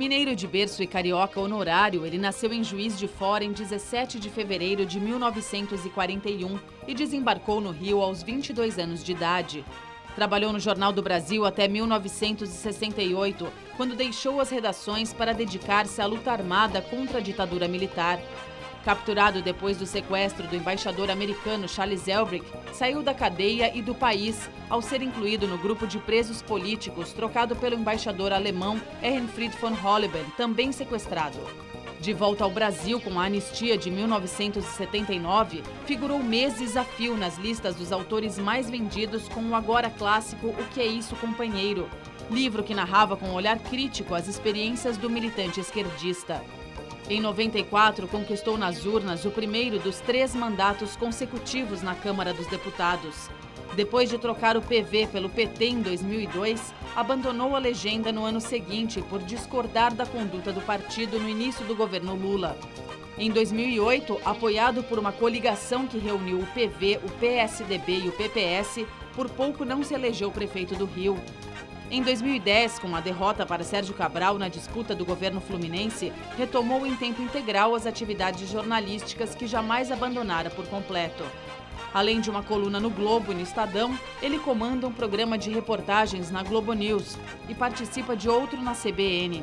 Mineiro de berço e carioca honorário, ele nasceu em Juiz de Fora em 17 de fevereiro de 1941 e desembarcou no Rio aos 22 anos de idade. Trabalhou no Jornal do Brasil até 1968, quando deixou as redações para dedicar-se à luta armada contra a ditadura militar. Capturado depois do sequestro do embaixador americano Charles Elbrick, saiu da cadeia e do país ao ser incluído no grupo de presos políticos trocado pelo embaixador alemão Ehrenfried von Holleben, também sequestrado. De volta ao Brasil com a anistia de 1979, figurou meses a fio nas listas dos autores mais vendidos com o agora clássico O que é isso, companheiro? Livro que narrava com um olhar crítico as experiências do militante esquerdista. Em 94, conquistou nas urnas o primeiro dos três mandatos consecutivos na Câmara dos Deputados. Depois de trocar o PV pelo PT em 2002, abandonou a legenda no ano seguinte por discordar da conduta do partido no início do governo Lula. Em 2008, apoiado por uma coligação que reuniu o PV, o PSDB e o PPS, por pouco não se elegeu prefeito do Rio. Em 2010, com a derrota para Sérgio Cabral na disputa do governo fluminense, retomou em tempo integral as atividades jornalísticas que jamais abandonara por completo. Além de uma coluna no Globo e no Estadão, ele comanda um programa de reportagens na Globo News e participa de outro na CBN.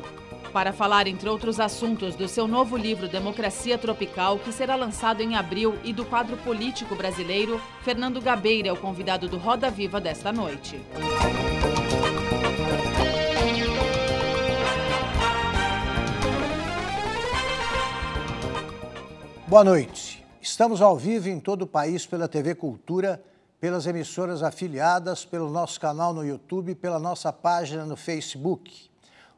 Para falar, entre outros assuntos, do seu novo livro Democracia Tropical, que será lançado em abril, e do quadro político brasileiro, Fernando Gabeira é o convidado do Roda Viva desta noite. Boa noite. Estamos ao vivo em todo o país pela TV Cultura, pelas emissoras afiliadas, pelo nosso canal no YouTube, pela nossa página no Facebook.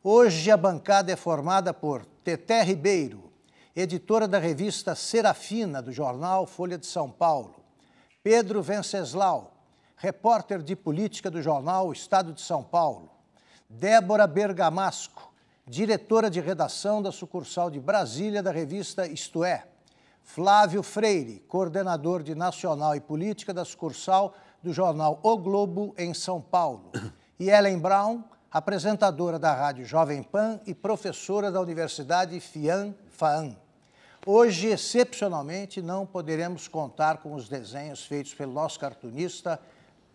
Hoje a bancada é formada por Teté Ribeiro, editora da revista Serafina do jornal Folha de São Paulo, Pedro Venceslau, repórter de política do jornal Estado de São Paulo, Débora Bergamasco, diretora de redação da sucursal de Brasília da revista Isto É, Flávio Freire, coordenador de Nacional e Política da sucursal do jornal O Globo, em São Paulo. E Ellen Brown, apresentadora da rádio Jovem Pan e professora da Universidade Fian Faan. Hoje, excepcionalmente, não poderemos contar com os desenhos feitos pelo nosso cartunista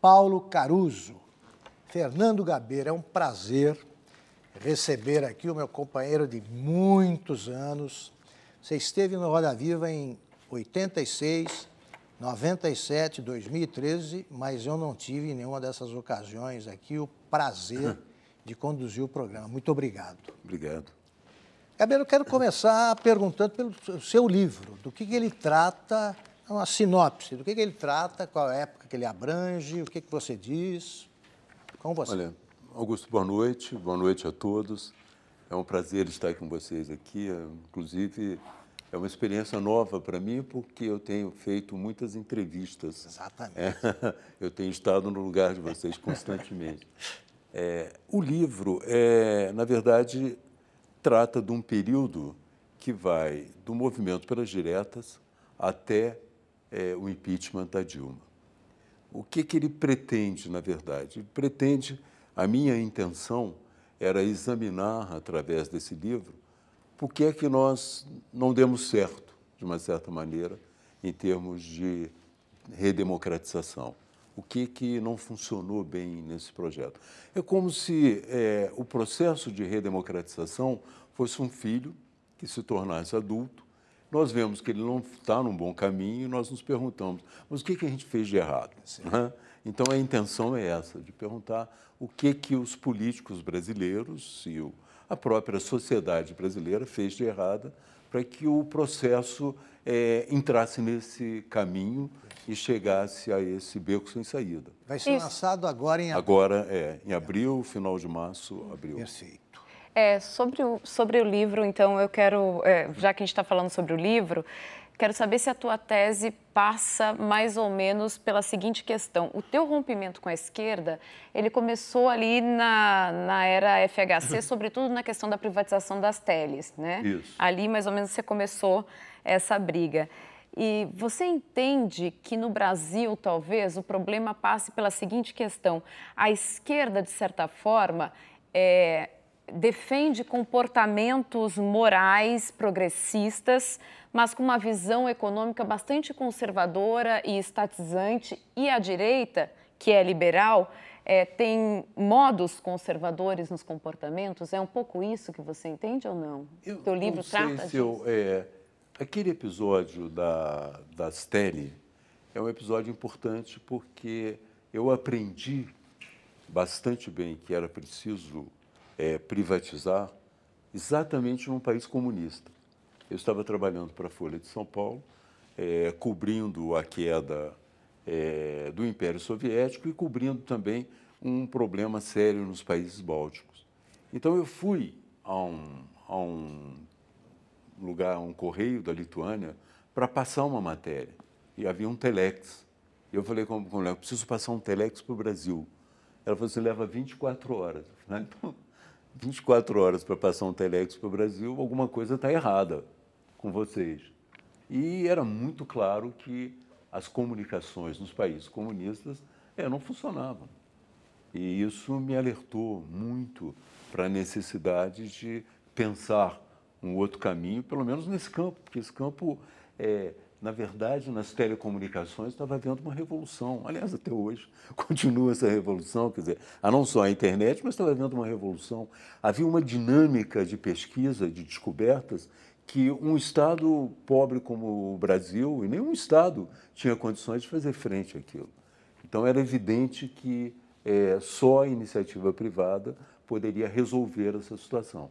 Paulo Caruso. Fernando Gabeira, é um prazer receber aqui o meu companheiro de muitos anos, você esteve no Roda Viva em 86, 97, 2013, mas eu não tive em nenhuma dessas ocasiões aqui o prazer hum. de conduzir o programa. Muito obrigado. Obrigado. Gabriel, eu quero começar perguntando pelo seu livro, do que, que ele trata, é uma sinopse, do que, que ele trata, qual é a época que ele abrange, o que, que você diz. Com você. Olha, Augusto, boa noite, boa noite a todos. É um prazer estar com vocês aqui. É, inclusive, é uma experiência nova para mim, porque eu tenho feito muitas entrevistas. Exatamente. É, eu tenho estado no lugar de vocês constantemente. É, o livro, é, na verdade, trata de um período que vai do movimento pelas diretas até é, o impeachment da Dilma. O que, que ele pretende, na verdade? Ele pretende, a minha intenção era examinar, através desse livro, por que é que nós não demos certo, de uma certa maneira, em termos de redemocratização. O que, que não funcionou bem nesse projeto? É como se é, o processo de redemocratização fosse um filho que se tornasse adulto. Nós vemos que ele não está num bom caminho e nós nos perguntamos, mas o que, que a gente fez de errado? Né? Então a intenção é essa, de perguntar o que que os políticos brasileiros e a própria sociedade brasileira fez de errada para que o processo é, entrasse nesse caminho e chegasse a esse beco sem saída. Vai ser Isso. lançado agora em abril. Agora, é, em abril, final de março, abril. Perfeito. É, sobre, o, sobre o livro, então, eu quero, é, já que a gente está falando sobre o livro, Quero saber se a tua tese passa mais ou menos pela seguinte questão. O teu rompimento com a esquerda, ele começou ali na, na era FHC, sobretudo na questão da privatização das teles, né? Isso. Ali mais ou menos você começou essa briga. E você entende que no Brasil, talvez, o problema passe pela seguinte questão: a esquerda, de certa forma, é, defende comportamentos morais progressistas, mas com uma visão econômica bastante conservadora e estatizante, e a direita, que é liberal, é, tem modos conservadores nos comportamentos? É um pouco isso que você entende ou não? Eu, Teu livro não trata disso? Eu, é, aquele episódio da, das tele é um episódio importante porque eu aprendi bastante bem que era preciso é, privatizar exatamente num país comunista. Eu estava trabalhando para a Folha de São Paulo, é, cobrindo a queda é, do Império Soviético e cobrindo também um problema sério nos países bálticos. Então eu fui a um, a um lugar, a um correio da Lituânia, para passar uma matéria. E havia um telex. Eu falei com a mulher, preciso passar um telex para o Brasil. Ela falou assim, leva 24 horas. Né? Então, 24 horas para passar um telex para o Brasil, alguma coisa está errada com vocês. E era muito claro que as comunicações nos países comunistas é, não funcionavam. E isso me alertou muito para a necessidade de pensar um outro caminho, pelo menos nesse campo, porque esse campo é, na verdade, nas telecomunicações estava havendo uma revolução. Aliás, até hoje continua essa revolução, quer dizer, a ah, não só a internet, mas estava havendo uma revolução. Havia uma dinâmica de pesquisa, de descobertas, que um Estado pobre como o Brasil, e nenhum Estado tinha condições de fazer frente àquilo. Então era evidente que é, só a iniciativa privada poderia resolver essa situação.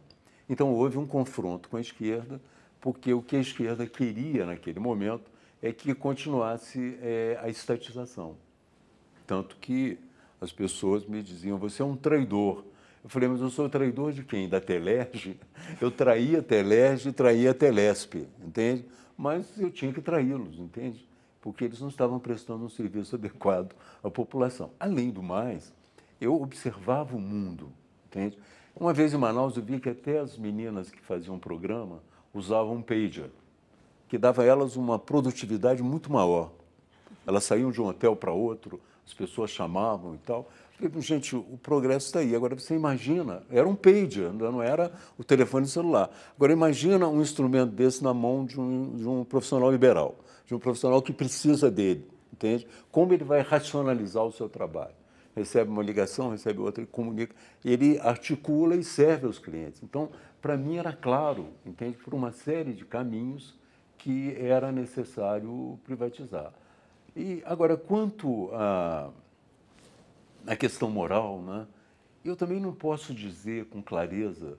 Então houve um confronto com a esquerda porque o que a esquerda queria naquele momento é que continuasse é, a estatização. Tanto que as pessoas me diziam: você é um traidor. Eu falei, mas eu sou traidor de quem? Da Telerge? Eu traía a Telerge e traía a Telesp, entende? Mas eu tinha que traí-los, entende? Porque eles não estavam prestando um serviço adequado à população. Além do mais, eu observava o mundo, entende? Uma vez em Manaus eu vi que até as meninas que faziam programa usavam um pager, que dava a elas uma produtividade muito maior. Elas saíam de um hotel para outro, as pessoas chamavam e tal. gente, o progresso está aí. Agora você imagina, era um pager, né? não era o telefone celular. Agora imagina um instrumento desse na mão de um, de um profissional liberal, de um profissional que precisa dele, entende? Como ele vai racionalizar o seu trabalho? Recebe uma ligação, recebe outra, ele comunica, ele articula e serve aos clientes. Então, para mim era claro, entende, por uma série de caminhos que era necessário privatizar. E agora quanto à a, questão moral, né? Eu também não posso dizer com clareza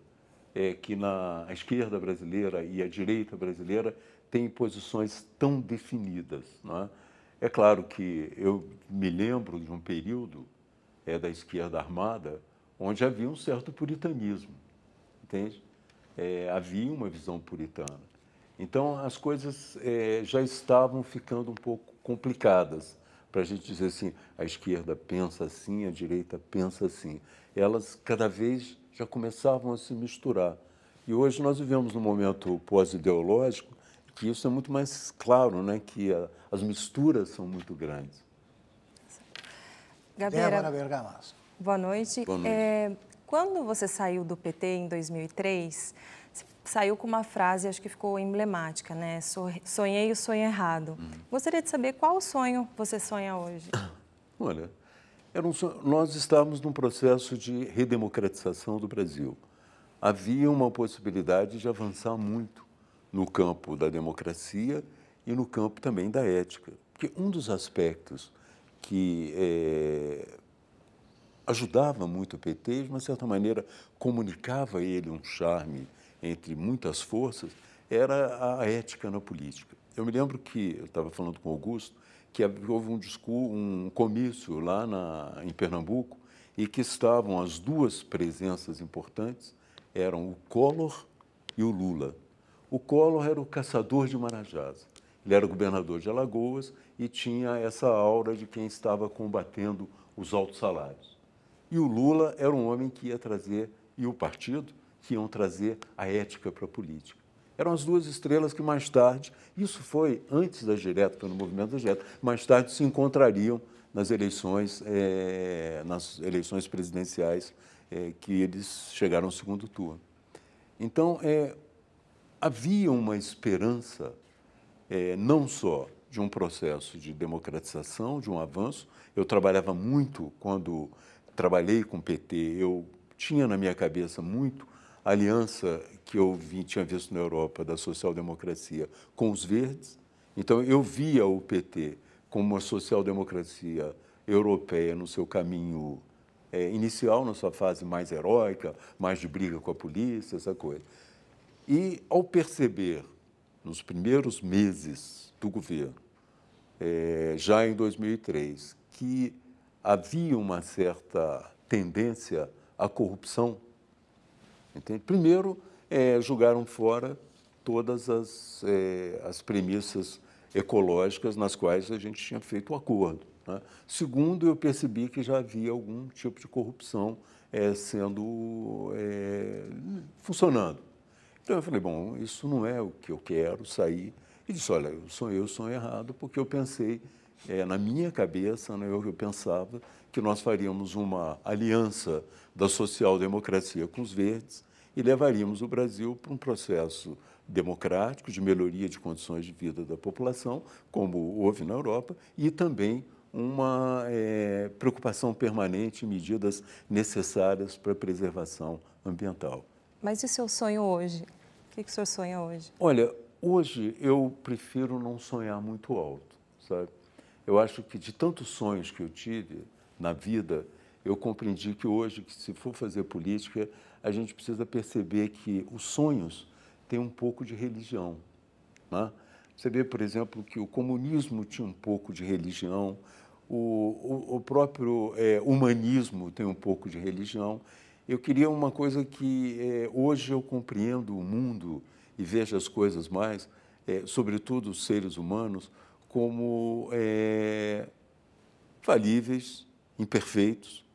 é, que na a esquerda brasileira e a direita brasileira têm posições tão definidas. Né? É claro que eu me lembro de um período é, da esquerda armada onde havia um certo puritanismo, entende? é, havia uma visão puritana. Então, as coisas é, já estavam ficando um pouco complicadas para a gente dizer assim: a esquerda pensa assim, a direita pensa assim. Elas cada vez já começavam a se misturar. E hoje nós vivemos num momento pós-ideológico que isso é muito mais claro, né? que a, as misturas são muito grandes. Gabriela Boa noite. Boa noite. É, quando você saiu do PT em 2003, saiu com uma frase, acho que ficou emblemática, né? Sonhei o sonho errado. Hum. Gostaria de saber qual sonho você sonha hoje. Olha, um sonho... nós estávamos num processo de redemocratização do Brasil. Havia uma possibilidade de avançar muito no campo da democracia e no campo também da ética. Porque um dos aspectos que é, ajudava muito o PT, de uma certa maneira comunicava ele um charme entre muitas forças, era a ética na política. Eu me lembro que, eu estava falando com Augusto, que houve um, discurso, um comício lá na, em Pernambuco e que estavam as duas presenças importantes, eram o Collor e o Lula. O Collor era o caçador de marajás. Ele era governador de Alagoas e tinha essa aura de quem estava combatendo os altos salários. E o Lula era um homem que ia trazer, e o partido, que iam trazer a ética para a política. Eram as duas estrelas que mais tarde, isso foi antes das diretas, foi no movimento das diretas, mais tarde se encontrariam nas eleições, é, nas eleições presidenciais é, que eles chegaram ao segundo turno. Então, é, havia uma esperança, não só de um processo de democratização, de um avanço. Eu trabalhava muito quando trabalhei com o PT, eu tinha na minha cabeça muito a aliança que eu vi, tinha visto na Europa da social-democracia com os verdes. Então, eu via o PT como uma social-democracia europeia no seu caminho é, inicial, na sua fase mais heróica, mais de briga com a polícia, essa coisa. E, ao perceber, nos primeiros meses do governo, é, já em 2003, que havia uma certa tendência à corrupção. Entende? Primeiro, é, julgaram fora todas as, é, as premissas ecológicas nas quais a gente tinha feito o acordo. Né? Segundo, eu percebi que já havia algum tipo de corrupção é, sendo é, funcionando. Então eu falei, bom, isso não é o que eu quero, sair. E disse, olha, eu sou eu sonho errado, porque eu pensei é, na minha cabeça, né, eu, eu pensava que nós faríamos uma aliança da social-democracia com os verdes e levaríamos o Brasil para um processo democrático, de melhoria de condições de vida da população, como houve na Europa, e também uma é, preocupação permanente em medidas necessárias para a preservação ambiental. Mas e o seu sonho hoje? O que, que o senhor sonha hoje? Olha, hoje eu prefiro não sonhar muito alto, sabe? Eu acho que de tantos sonhos que eu tive na vida, eu compreendi que hoje, que se for fazer política, a gente precisa perceber que os sonhos têm um pouco de religião. Né? Você vê, por exemplo, que o comunismo tinha um pouco de religião, o, o, o próprio é, humanismo tem um pouco de religião. Eu queria uma coisa que é, hoje eu compreendo o mundo e vejo as coisas mais, é, sobretudo os seres humanos, como é, falíveis, imperfeitos,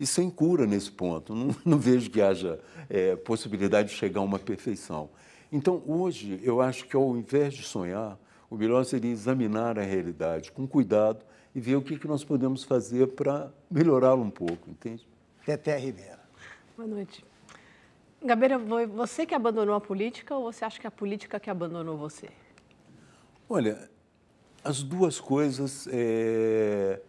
e sem cura nesse ponto. Não, não vejo que haja é, possibilidade de chegar a uma perfeição. Então, hoje, eu acho que ao invés de sonhar, o melhor seria examinar a realidade com cuidado e ver o que, que nós podemos fazer para melhorá-la um pouco, entende? Teté Ribeiro. Boa noite. Gabeira, você que abandonou a política ou você acha que é a política que abandonou você? Olha, as duas coisas, é,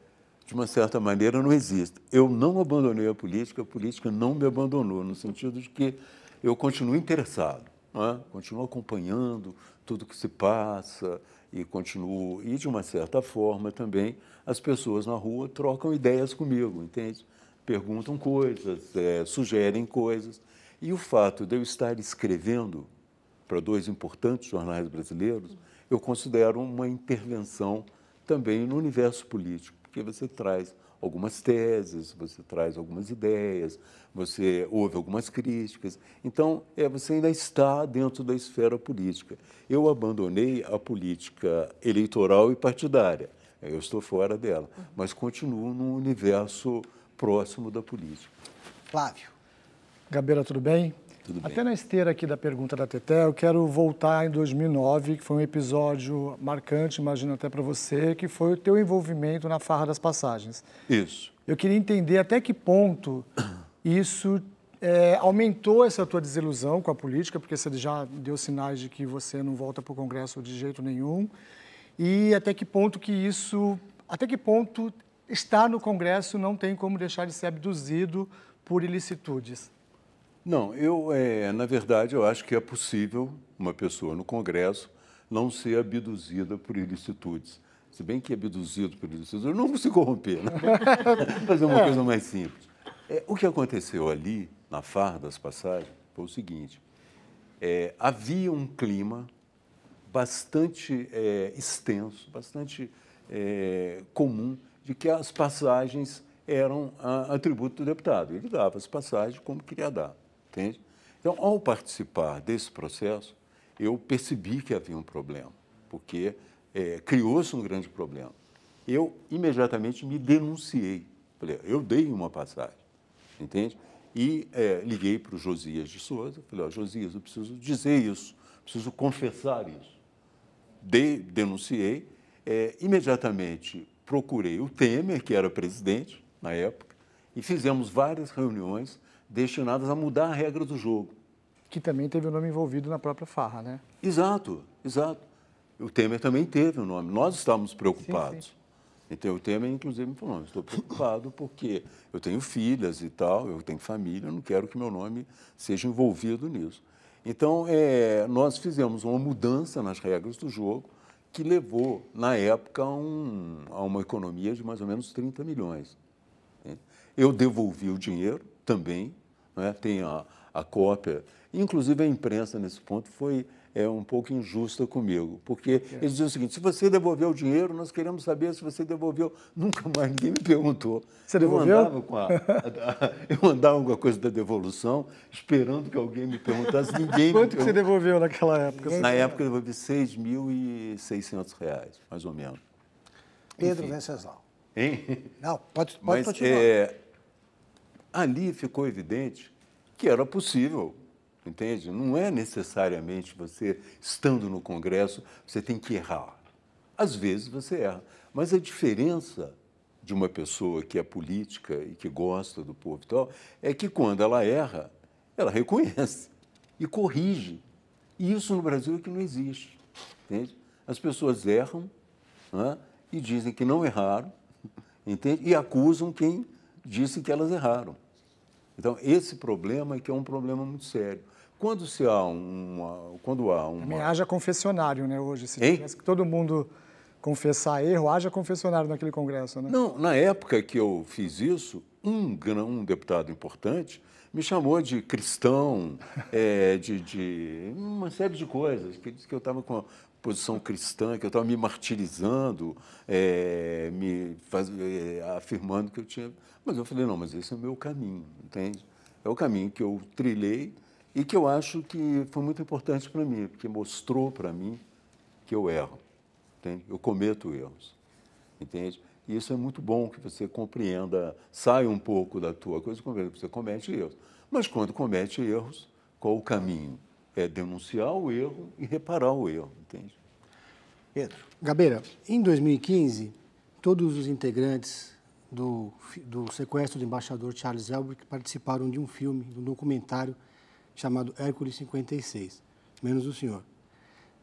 de uma certa maneira, não existem. Eu não abandonei a política, a política não me abandonou, no sentido de que eu continuo interessado, é? continuo acompanhando tudo que se passa e continuo, e de uma certa forma também, as pessoas na rua trocam ideias comigo, entende? Perguntam coisas, é, sugerem coisas. E o fato de eu estar escrevendo para dois importantes jornais brasileiros eu considero uma intervenção também no universo político, porque você traz algumas teses, você traz algumas ideias, você ouve algumas críticas. Então, é, você ainda está dentro da esfera política. Eu abandonei a política eleitoral e partidária. Eu estou fora dela, mas continuo num universo próximo da política. Flávio. Gabeira, tudo bem? Tudo bem. Até na esteira aqui da pergunta da Teté, eu quero voltar em 2009, que foi um episódio marcante, imagino até para você, que foi o teu envolvimento na farra das passagens. Isso. Eu queria entender até que ponto isso é, aumentou essa tua desilusão com a política, porque você já deu sinais de que você não volta para o Congresso de jeito nenhum, e até que ponto que isso, até que ponto estar no Congresso não tem como deixar de ser abduzido por ilicitudes. Não, eu, é, na verdade, eu acho que é possível uma pessoa no Congresso não ser abduzida por ilicitudes. Se bem que abduzido por ilicitudes, não se corromper, né? fazer é uma é. coisa mais simples. É, o que aconteceu ali, na farra das passagens, foi o seguinte: é, havia um clima bastante é, extenso, bastante comum, de que as passagens eram atributo do deputado. Ele dava as passagens como queria dar. Entende? Então, ao participar desse processo, eu percebi que havia um problema, porque é, criou-se um grande problema. Eu imediatamente me denunciei. Falei, eu dei uma passagem, entende? E é, liguei para o Josias de Souza, falei, Josias, eu preciso dizer isso, preciso confessar isso. Dei, denunciei, é, imediatamente procurei o Temer, que era presidente na época, e fizemos várias reuniões destinadas a mudar a regra do jogo. Que também teve o um nome envolvido na própria farra, né? Exato, exato. O Temer também teve o um nome. Nós estávamos preocupados. Sim, sim. Então, o Temer, inclusive, me falou: estou preocupado porque eu tenho filhas e tal, eu tenho família, eu não quero que meu nome seja envolvido nisso. Então, é, nós fizemos uma mudança nas regras do jogo que levou, na época, um, a uma economia de mais ou menos 30 milhões. Eu devolvi o dinheiro também, né? tem a, a cópia. Inclusive a imprensa, nesse ponto, foi é, um pouco injusta comigo, porque é. eles diziam o seguinte, se você devolveu o dinheiro, nós queremos saber se você devolveu. Nunca mais ninguém me perguntou. Você devolveu? Eu andava com a, a, a eu andava com a coisa da devolução, esperando que alguém me perguntasse, ninguém Quanto me que você devolveu naquela época? Na época eu devolvi 6.600 reais, mais ou menos. Pedro Enfim. Venceslau. Hein? Não, pode, pode Mas, continuar. É, ali ficou evidente que era possível, entende? Não é necessariamente você, estando no Congresso, você tem que errar. Às vezes você erra, mas a diferença de uma pessoa que é política e que gosta do povo e tal é que quando ela erra, ela reconhece e corrige. E isso no Brasil é que não existe, entende? As pessoas erram né, e dizem que não erraram, entende? E acusam quem disse que elas erraram. Então, esse problema é que é um problema muito sério. Quando se há uma... Quando há uma... Também haja confessionário, né, hoje? Se que todo mundo confessar erro, haja confessionário naquele congresso, né? Não, na época que eu fiz isso, um, um deputado importante me chamou de cristão, é, de, de, uma série de coisas, que disse que eu estava com, posição cristã, que eu estava me martirizando, é, me faz, é, afirmando que eu tinha. Mas eu falei, não, mas esse é o meu caminho, entende? É o caminho que eu trilhei e que eu acho que foi muito importante para mim, porque mostrou para mim que eu erro, entende? Eu cometo erros, entende? E isso é muito bom que você compreenda, saia um pouco da tua coisa, você comete erros. Mas quando comete erros, qual o caminho? é denunciar o erro e reparar o erro, entende? Pedro. Gabeira, em 2015, todos os integrantes do, do sequestro do embaixador Charles Elbrick participaram de um filme, de um documentário chamado Hércules 56, menos o senhor.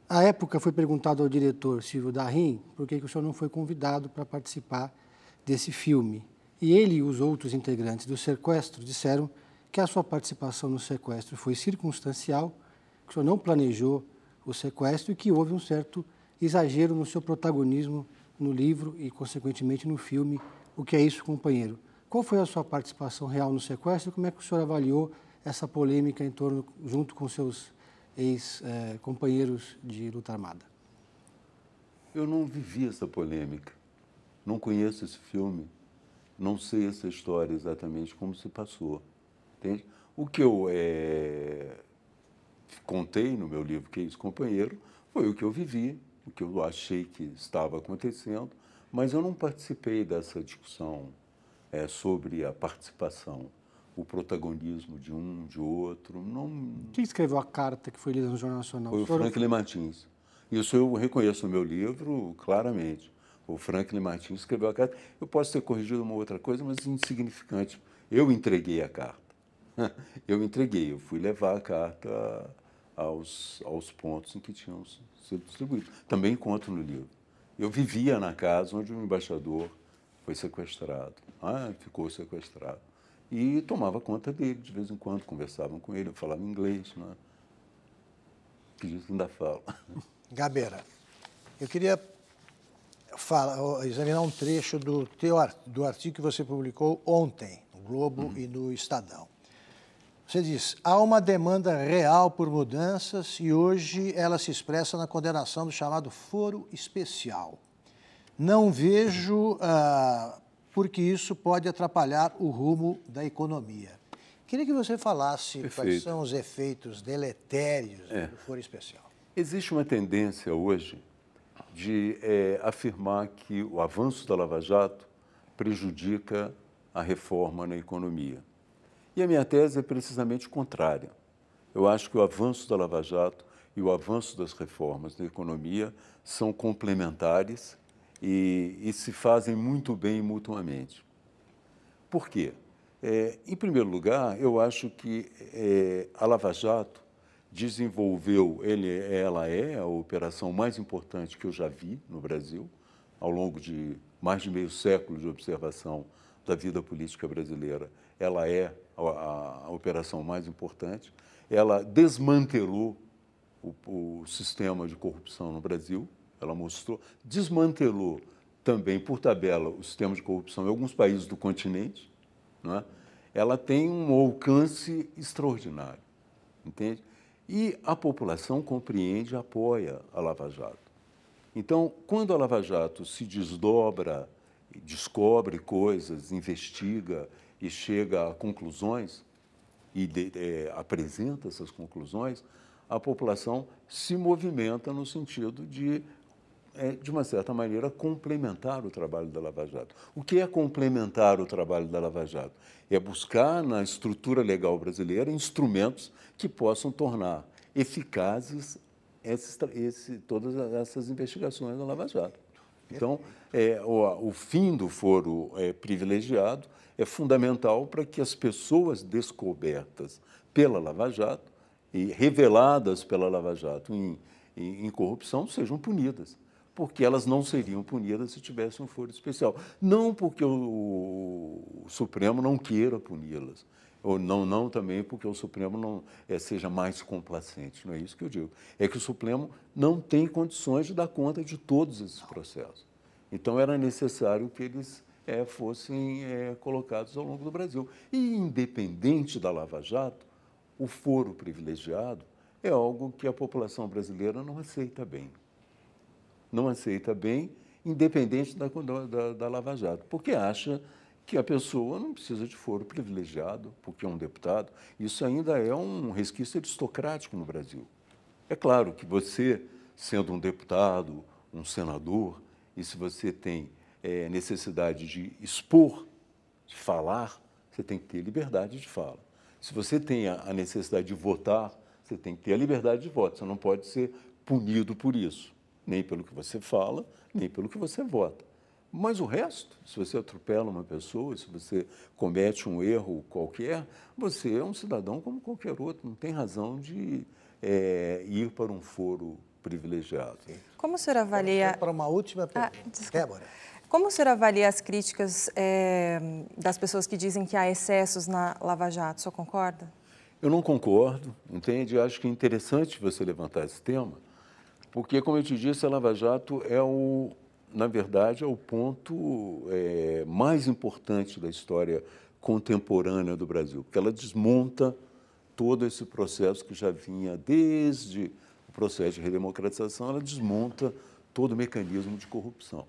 A época, foi perguntado ao diretor Silvio Darim por que, que o senhor não foi convidado para participar desse filme. E ele e os outros integrantes do sequestro disseram que a sua participação no sequestro foi circunstancial que o senhor não planejou o sequestro e que houve um certo exagero no seu protagonismo no livro e, consequentemente, no filme O que é isso, companheiro? Qual foi a sua participação real no sequestro? Como é que o senhor avaliou essa polêmica em torno, junto com seus ex-companheiros eh, de luta armada? Eu não vivi essa polêmica, não conheço esse filme, não sei essa história exatamente como se passou. Entende? O que eu é, contei no meu livro Que é isso, companheiro, foi o que eu vivi, o que eu achei que estava acontecendo, mas eu não participei dessa discussão é, sobre a participação, o protagonismo de um, de outro. Não... Quem escreveu a carta que foi lida no Jornal Nacional? Foi o Franklin Martins. Isso eu reconheço no meu livro claramente. O Franklin Martins escreveu a carta. Eu posso ter corrigido uma outra coisa, mas insignificante. Eu entreguei a carta. eu entreguei, eu fui levar a carta aos, aos pontos em que tinham sido distribuídos. Também encontro no livro. Eu vivia na casa onde o embaixador foi sequestrado, ah, ficou sequestrado. E tomava conta dele, de vez em quando conversavam com ele, eu falava inglês, né? Que que ainda falo. Gabeira, eu queria fala, examinar um trecho do, teu, do artigo que você publicou ontem no Globo uhum. e no Estadão. Você diz, há uma demanda real por mudanças e hoje ela se expressa na condenação do chamado foro especial. Não vejo ah, porque isso pode atrapalhar o rumo da economia. Queria que você falasse Perfeito. quais são os efeitos deletérios é. do foro especial. Existe uma tendência hoje de é, afirmar que o avanço da Lava Jato prejudica a reforma na economia. E a minha tese é precisamente contrária. Eu acho que o avanço da Lava Jato e o avanço das reformas na economia são complementares e, e se fazem muito bem mutuamente. Por quê? É, em primeiro lugar, eu acho que é, a Lava Jato desenvolveu, ele, ela é a operação mais importante que eu já vi no Brasil, ao longo de mais de meio século de observação da vida política brasileira. Ela é a, a, operação mais importante, ela desmantelou o, o, sistema de corrupção no Brasil, ela mostrou, desmantelou também, por tabela, o sistema de corrupção em alguns países do continente, não é? ela tem um alcance extraordinário, entende? E a população compreende e apoia a Lava Jato. Então, quando a Lava Jato se desdobra, descobre coisas, investiga e chega a conclusões e de, é, apresenta essas conclusões, a população se movimenta no sentido de, é, de uma certa maneira, complementar o trabalho da Lava Jato. O que é complementar o trabalho da Lava Jato? É buscar na estrutura legal brasileira instrumentos que possam tornar eficazes esses, esse, todas essas investigações da Lava Jato. Então, é, o, o, fim do foro é, privilegiado é fundamental para que as pessoas descobertas pela Lava Jato e reveladas pela Lava Jato em, em, em corrupção sejam punidas porque elas não seriam punidas se tivessem um foro especial. Não porque o, Supremo não queira puni-las, ou não, não também porque o Supremo não é, seja mais complacente, não é isso que eu digo. É que o Supremo não tem condições de dar conta de todos esses processos. Então era necessário que eles é, fossem é, colocados ao longo do Brasil. E, independente da Lava Jato, o foro privilegiado é algo que a população brasileira não aceita bem. Não aceita bem, independente da, da, da Lava Jato, porque acha que a pessoa não precisa de foro privilegiado, porque é um deputado. Isso ainda é um resquício aristocrático no Brasil. É claro que você, sendo um deputado, um senador, e se você tem é, necessidade de expor, de falar, você tem que ter liberdade de fala. Se você tem a necessidade de votar, você tem que ter a liberdade de voto. Você não pode ser punido por isso, nem pelo que você fala, nem pelo que você vota. Mas o resto, se você atropela uma pessoa, se você comete um erro qualquer, você é um cidadão como qualquer outro, não tem razão de é, ir para um foro privilegiado. Como o senhor avalia. Para uma última ah, pergunta. Ah, Débora. Como o senhor avalia as críticas é, das pessoas que dizem que há excessos na Lava Jato? O senhor concorda? Eu não concordo, entende? Eu acho que é interessante você levantar esse tema, porque, como eu te disse, a Lava Jato é o, na verdade, é o ponto é, mais importante da história contemporânea do Brasil, porque ela desmonta todo esse processo que já vinha desde o processo de redemocratização, ela desmonta todo o mecanismo de corrupção.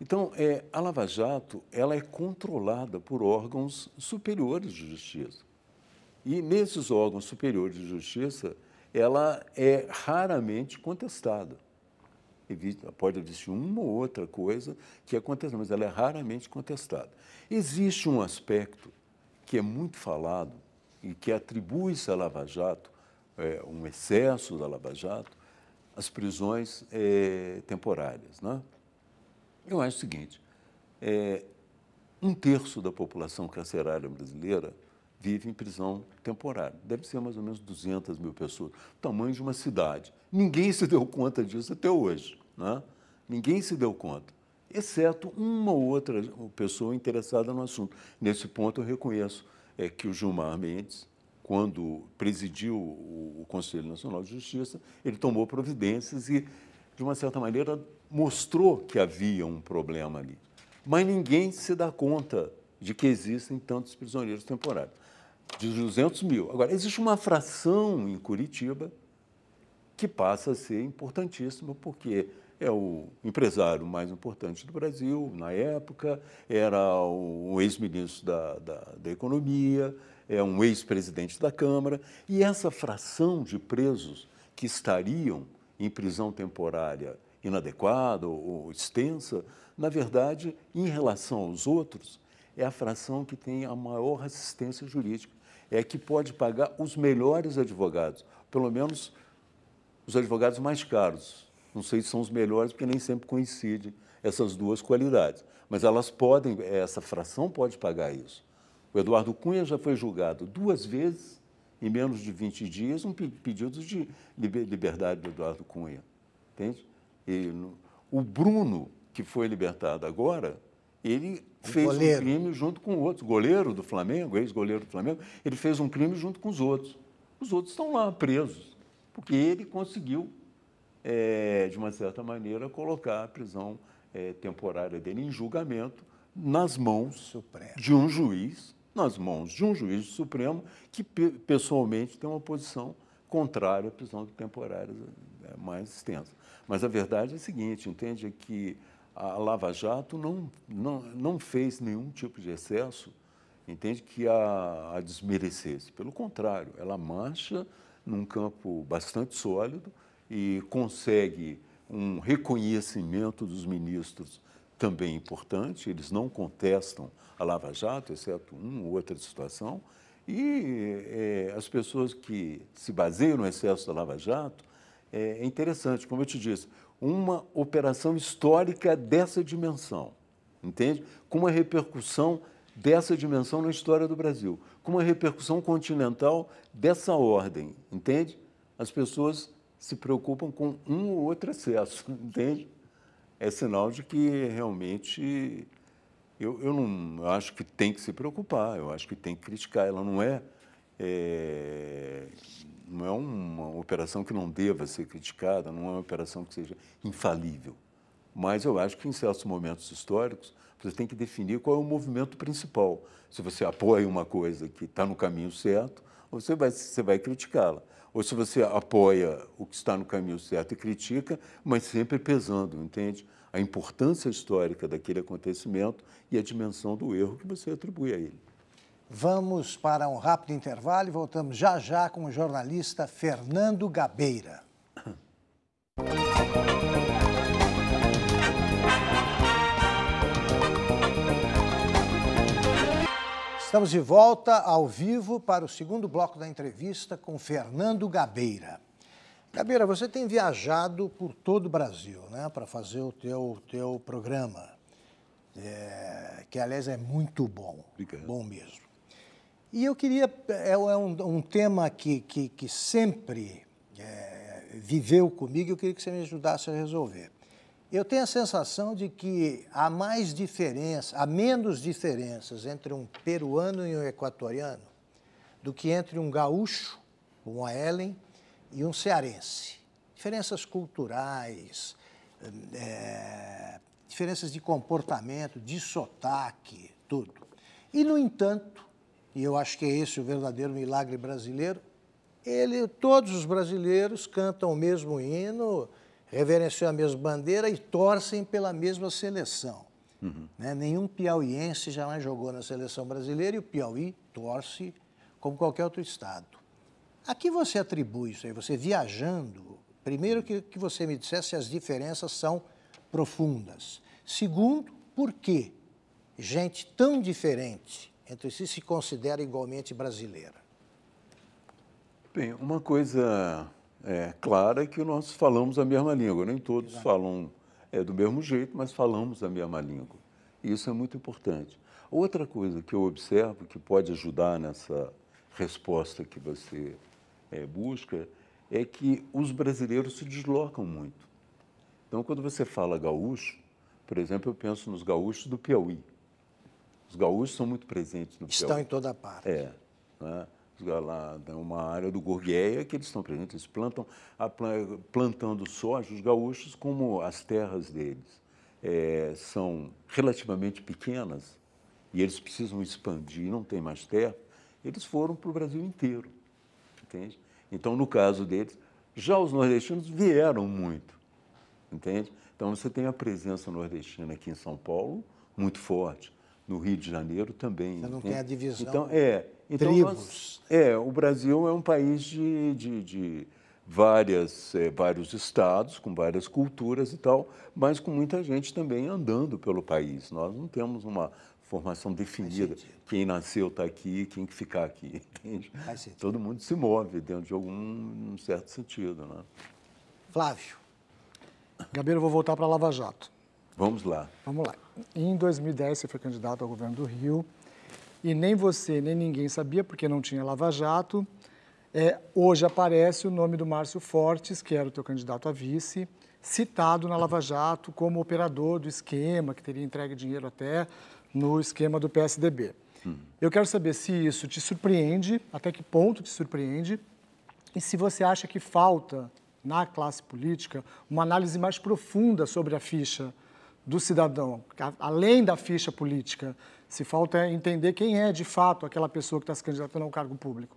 Então, é, a Lava Jato ela é controlada por órgãos superiores de justiça. E nesses órgãos superiores de justiça, ela é raramente contestada. Pode existir uma ou outra coisa que acontece, mas ela é raramente contestada. Existe um aspecto que é muito falado e que atribui-se à Lava Jato, é, um excesso da Lava Jato, as prisões é, temporárias. Né? Eu acho o seguinte: é, um terço da população carcerária brasileira vive em prisão temporária. Deve ser mais ou menos 200 mil pessoas, tamanho de uma cidade. Ninguém se deu conta disso até hoje. Né? Ninguém se deu conta, exceto uma ou outra pessoa interessada no assunto. Nesse ponto, eu reconheço é, que o Gilmar Mendes, quando presidiu o Conselho Nacional de Justiça, ele tomou providências e, de uma certa maneira, mostrou que havia um problema ali. Mas ninguém se dá conta de que existem tantos prisioneiros temporários. De 200 mil. Agora, existe uma fração em Curitiba que passa a ser importantíssima, porque é o empresário mais importante do Brasil na época, era o ex-ministro da, da, da, Economia, é um ex-presidente da Câmara, e essa fração de presos que estariam em prisão temporária inadequada ou, extensa, na verdade, em relação aos outros, é a fração que tem a maior assistência jurídica, é que pode pagar os melhores advogados, pelo menos os advogados mais caros. Não sei se são os melhores, porque nem sempre coincidem essas duas qualidades. Mas elas podem, é, essa fração pode pagar isso. O Eduardo Cunha já foi julgado duas vezes, em menos de 20 dias, um pedido de liberdade do Eduardo Cunha. Entende? o Bruno, que foi libertado agora, ele fez um crime junto com outros. Goleiro do Flamengo, ex-goleiro do Flamengo, ele fez um crime junto com os outros. Os outros estão lá presos, porque ele conseguiu, é, de uma certa maneira, colocar a prisão é, temporária dele em julgamento nas mãos Supremo. de um juiz, nas mãos de um juiz supremo que pe pessoalmente tem uma posição contrária à prisão temporária é, mais extensa. Mas a verdade é a seguinte, entende? É que a Lava Jato não, não, não fez nenhum tipo de excesso, entende? Que a, a desmerecesse. Pelo contrário, ela marcha num campo bastante sólido e consegue um reconhecimento dos ministros também importante, eles não contestam a Lava Jato, exceto uma ou outra situação, e é, as pessoas que se baseiam no excesso da Lava Jato é, é interessante, como eu te disse, uma operação histórica dessa dimensão, entende? Com uma repercussão dessa dimensão na história do Brasil, com uma repercussão continental dessa ordem, entende? As pessoas se preocupam com um ou outro excesso, entende? É sinal de que realmente eu, eu não eu acho que tem que se preocupar, eu acho que tem que criticar. Ela não é, é não é uma operação que não deva ser criticada, não é uma operação que seja infalível. Mas eu acho que em certos momentos históricos você tem que definir qual é o movimento principal. Se você apoia uma coisa que está no caminho certo, você vai, você vai criticá-la. Ou se você apoia o que está no caminho certo e critica, mas sempre pesando, entende? A importância histórica daquele acontecimento e a dimensão do erro que você atribui a ele. Vamos para um rápido intervalo e voltamos já já com o jornalista Fernando Gabeira. Estamos de volta ao vivo para o segundo bloco da entrevista com Fernando Gabeira. Gabeira, você tem viajado por todo o Brasil, né, para fazer o teu teu programa, é, que aliás é muito bom, Obrigado. bom mesmo. E eu queria, é, é, um, um tema que, que, que sempre é, viveu comigo e eu queria que você me ajudasse a resolver. Eu tenho a sensação de que há mais diferença, há menos diferenças entre um peruano e um equatoriano do que entre um gaúcho, um Aélen, e um cearense. Diferenças culturais, é, diferenças de comportamento, de sotaque, tudo. E, no entanto, e eu acho que é esse o verdadeiro milagre brasileiro, ele, todos os brasileiros cantam o mesmo hino, reverenciam a mesma bandeira e torcem pela mesma seleção. Uhum. Né? Nenhum piauiense jamais jogou na seleção brasileira e o Piauí torce como qualquer outro estado. A que você atribui isso aí? Você viajando, primeiro que, que você me dissesse as diferenças são profundas. Segundo, por que gente tão diferente entre si se considera igualmente brasileira? Bem, uma coisa é, clara é que nós falamos a mesma língua. Nem todos Exato. falam é, do mesmo jeito, mas falamos a mesma língua. E isso é muito importante. Outra coisa que eu observo que pode ajudar nessa resposta que você é, busca é que os brasileiros se deslocam muito. Então, quando você fala gaúcho, por exemplo, eu penso nos gaúchos do Piauí. Os gaúchos são muito presentes no Estão Piauí. em toda parte. É. Né? É uma área do Gorgueia que eles estão presentes. Eles plantam, plantando soja, os gaúchos, como as terras deles é, são relativamente pequenas e eles precisam expandir, não tem mais terra, eles foram para o Brasil inteiro. Entende? Então, no caso deles, já os nordestinos vieram muito. Entende? Então, você tem a presença nordestina aqui em São Paulo muito forte no Rio de Janeiro também. Você não tem a divisão. Então, é. Então tribos. Nós, é, o Brasil é um país de, de, de várias, é, vários estados, com várias culturas e tal, mas com muita gente também andando pelo país. Nós não temos uma formação definida. Quem nasceu está aqui, quem que ficar aqui. Todo mundo se move dentro de algum certo sentido. Né? Flávio, eu vou voltar para Lava Jato. Vamos lá. Vamos lá. Em 2010, você foi candidato ao governo do Rio e nem você nem ninguém sabia, porque não tinha Lava Jato. É, hoje aparece o nome do Márcio Fortes, que era o teu candidato a vice, citado na Lava Jato como operador do esquema, que teria entregue dinheiro até no esquema do PSDB. Hum. Eu quero saber se isso te surpreende, até que ponto te surpreende, e se você acha que falta na classe política uma análise mais profunda sobre a ficha do cidadão, além da ficha política. Se falta entender quem é de fato aquela pessoa que está se candidatando a um cargo público.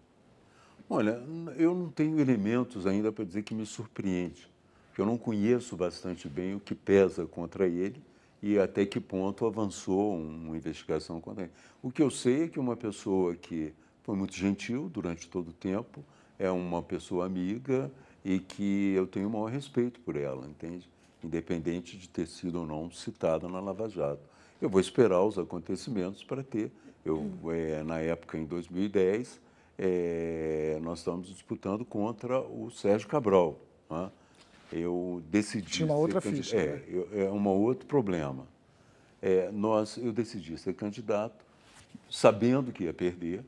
Olha, eu não tenho elementos ainda para dizer que me surpreende, porque eu não conheço bastante bem o que pesa contra ele e até que ponto avançou uma investigação contra ele. O que eu sei é que uma pessoa que foi muito gentil durante todo o tempo, é uma pessoa amiga e que eu tenho o maior respeito por ela, entende? independente de ter sido ou não citada na Lava Jato. Eu vou esperar os acontecimentos para ter. Eu, é, na época, em 2010, é, eh, nós estávamos disputando contra o Sérgio Cabral. Né? Eu decidi. Tinha uma outra ficha. É, né? é, é um outro problema. É, nós, eu decidi ser candidato, sabendo que ia perder,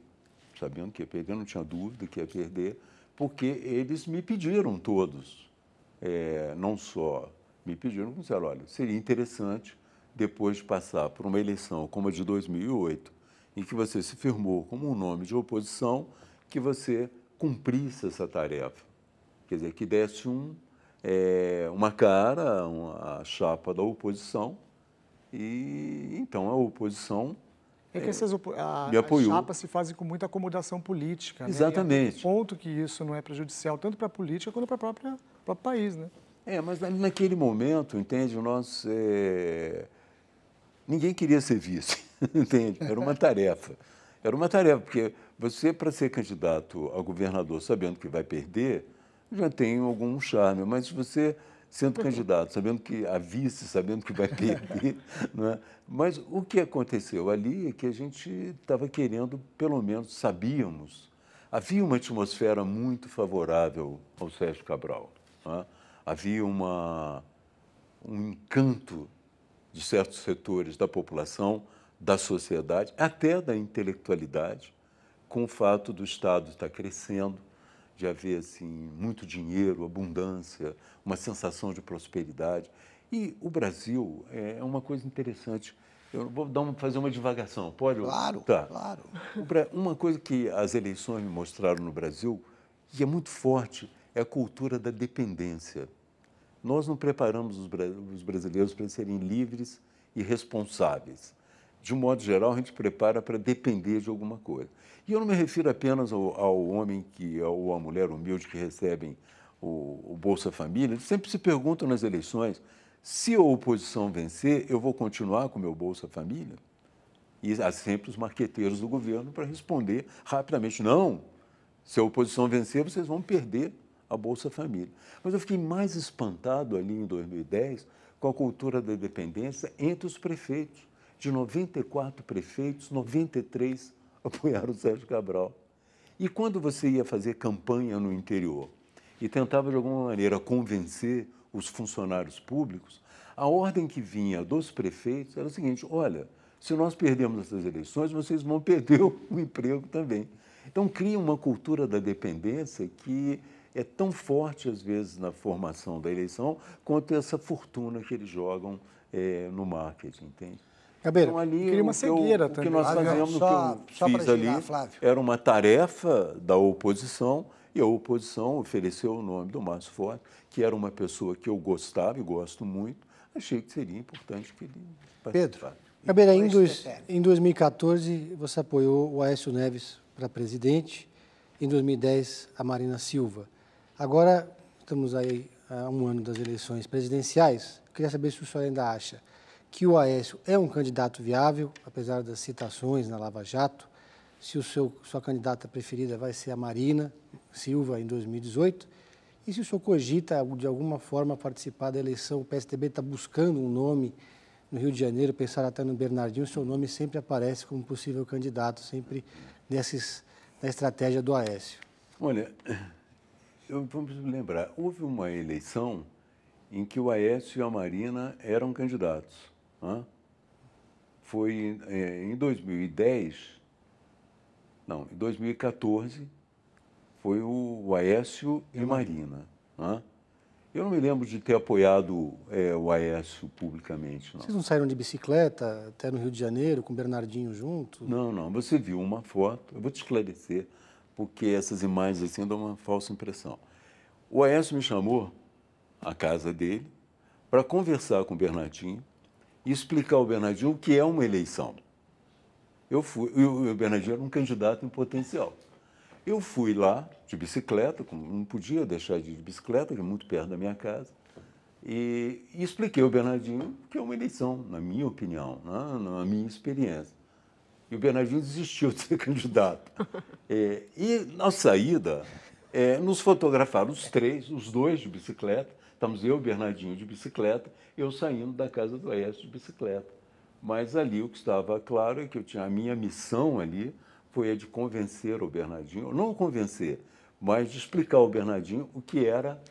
sabendo que ia perder, não tinha dúvida que ia perder, porque eles me pediram todos, eh, não só me pediram, me disseram, olha, seria interessante, depois de passar por uma eleição como a de 2008, em que você se firmou como um nome de oposição, que você cumprisse essa tarefa. Quer dizer, que desse um, é, uma cara uma, chapa da oposição, e então a oposição é que eh, essas a, as chapas se fazem com muita acomodação política. Exatamente. Né? E é ponto que isso não é prejudicial, tanto para a política quanto para o próprio país. Né? É, mas naquele momento, entende, nós... É... Ninguém queria ser vice, entende? Era uma tarefa. Era uma tarefa, porque você, para ser candidato a governador sabendo que vai perder, já tem algum charme, mas você sendo candidato, sabendo que a vice, sabendo que vai perder. Né? Mas o que aconteceu ali é que a gente estava querendo, pelo menos sabíamos, havia uma atmosfera muito favorável ao Sérgio Cabral. Né? havia uma, um encanto de certos setores da população, da sociedade, até da intelectualidade, com o fato do Estado estar crescendo, de haver assim, muito dinheiro, abundância, uma sensação de prosperidade. E o Brasil é uma coisa interessante. Eu vou dar uma, fazer uma divagação, pode? Claro, tá. claro. Uma coisa que as eleições me mostraram no Brasil, e é muito forte, é a cultura da dependência. Nós não preparamos os, brasileiros para serem livres e responsáveis. De um modo geral, a gente prepara para depender de alguma coisa. E eu não me refiro apenas ao, ao homem que, ou à mulher humilde que recebem o, o Bolsa Família. Eles sempre se perguntam nas eleições: se a oposição vencer, eu vou continuar com o meu Bolsa Família? E há sempre os marqueteiros do governo para responder rapidamente: não, se a oposição vencer, vocês vão perder a Bolsa Família. Mas eu fiquei mais espantado ali em 2010 com a cultura da dependência entre os prefeitos. De 94 prefeitos, 93 apoiaram o Sérgio Cabral. E quando você ia fazer campanha no interior e tentava de alguma maneira convencer os funcionários públicos, a ordem que vinha dos prefeitos era a seguinte: olha, se nós perdemos essas eleições, vocês vão perder o emprego também. Então cria uma cultura da dependência que é tão forte, às vezes, na formação da eleição, quanto essa fortuna que eles jogam é, no marketing, entende? então, ali, queria uma cegueira eu, também. O que nós fazemos, só, o que eu fiz ali, era uma tarefa da oposição, e a oposição ofereceu o nome do Márcio Forte, que era uma pessoa que eu gostava e gosto muito, achei que seria importante que ele participasse. Pedro, Gabeira, em, dois, em 2014 você apoiou o Aécio Neves para presidente, em 2010 a Marina Silva. Agora, estamos aí há um ano das eleições presidenciais, queria saber se o senhor ainda acha que o Aécio é um candidato viável, apesar das citações na Lava Jato, se o seu, sua candidata preferida vai ser a Marina Silva em 2018, e se o senhor cogita, de alguma forma, participar da eleição, o PSDB está buscando um nome no Rio de Janeiro, pensar até no Bernardinho, seu nome sempre aparece como possível candidato, sempre nesses, na estratégia do Aécio. Olha, eu, vamos lembrar, houve uma eleição em que o Aécio e a Marina eram candidatos. Né? Foi é, em 2010, não, em 2014, foi o Aécio e, é. Marina. Né? Eu não me lembro de ter apoiado é, o Aécio publicamente. Não. Vocês não saíram de bicicleta até no Rio de Janeiro com o Bernardinho junto? Não, não. Você viu uma foto. Eu vou te esclarecer porque essas imagens assim dão uma falsa impressão. O Aécio me chamou à casa dele para conversar com o Bernardinho e explicar ao Bernardinho o que é uma eleição. Eu fui, eu, o Bernardinho era um candidato em potencial. Eu fui lá de bicicleta, como não podia deixar de ir de bicicleta, que é muito perto da minha casa, e, e expliquei ao Bernardinho o que é uma eleição, na minha opinião, né, na minha experiência. E o Bernardinho desistiu de ser candidato. É, e na saída, é, nos fotografaram os três, os dois de bicicleta. Estamos eu, Bernardinho, de bicicleta, eu saindo da casa do Aécio de bicicleta. Mas ali o que estava claro é que eu tinha a minha missão ali foi a de convencer o Bernardinho, não convencer, mas de explicar ao Bernardinho o que era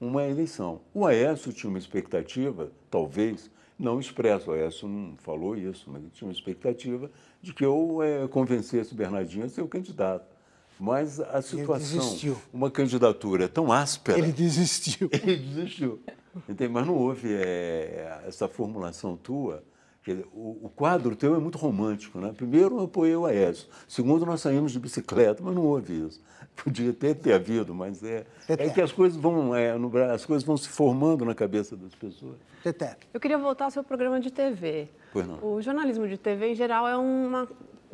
uma eleição. O Aécio tinha uma expectativa, talvez, não expresso. O Aécio não falou isso, mas ele tinha uma expectativa de que eu é, convencesse o Bernardinho a ser o candidato. Mas a situação, uma candidatura tão áspera. Ele desistiu. Ele desistiu. Entende? Mas não houve é, essa formulação tua. Dizer, o, o, quadro teu é muito romântico. Né? Primeiro, eu apoiei o Aécio. Segundo, nós saímos de bicicleta, mas não houve isso. Podia até ter havido, mas é, é que as coisas vão é, no, as coisas vão se formando na cabeça das pessoas. Teté. Eu queria voltar ao seu programa de TV. Pois não. O jornalismo de TV, em geral, é uma,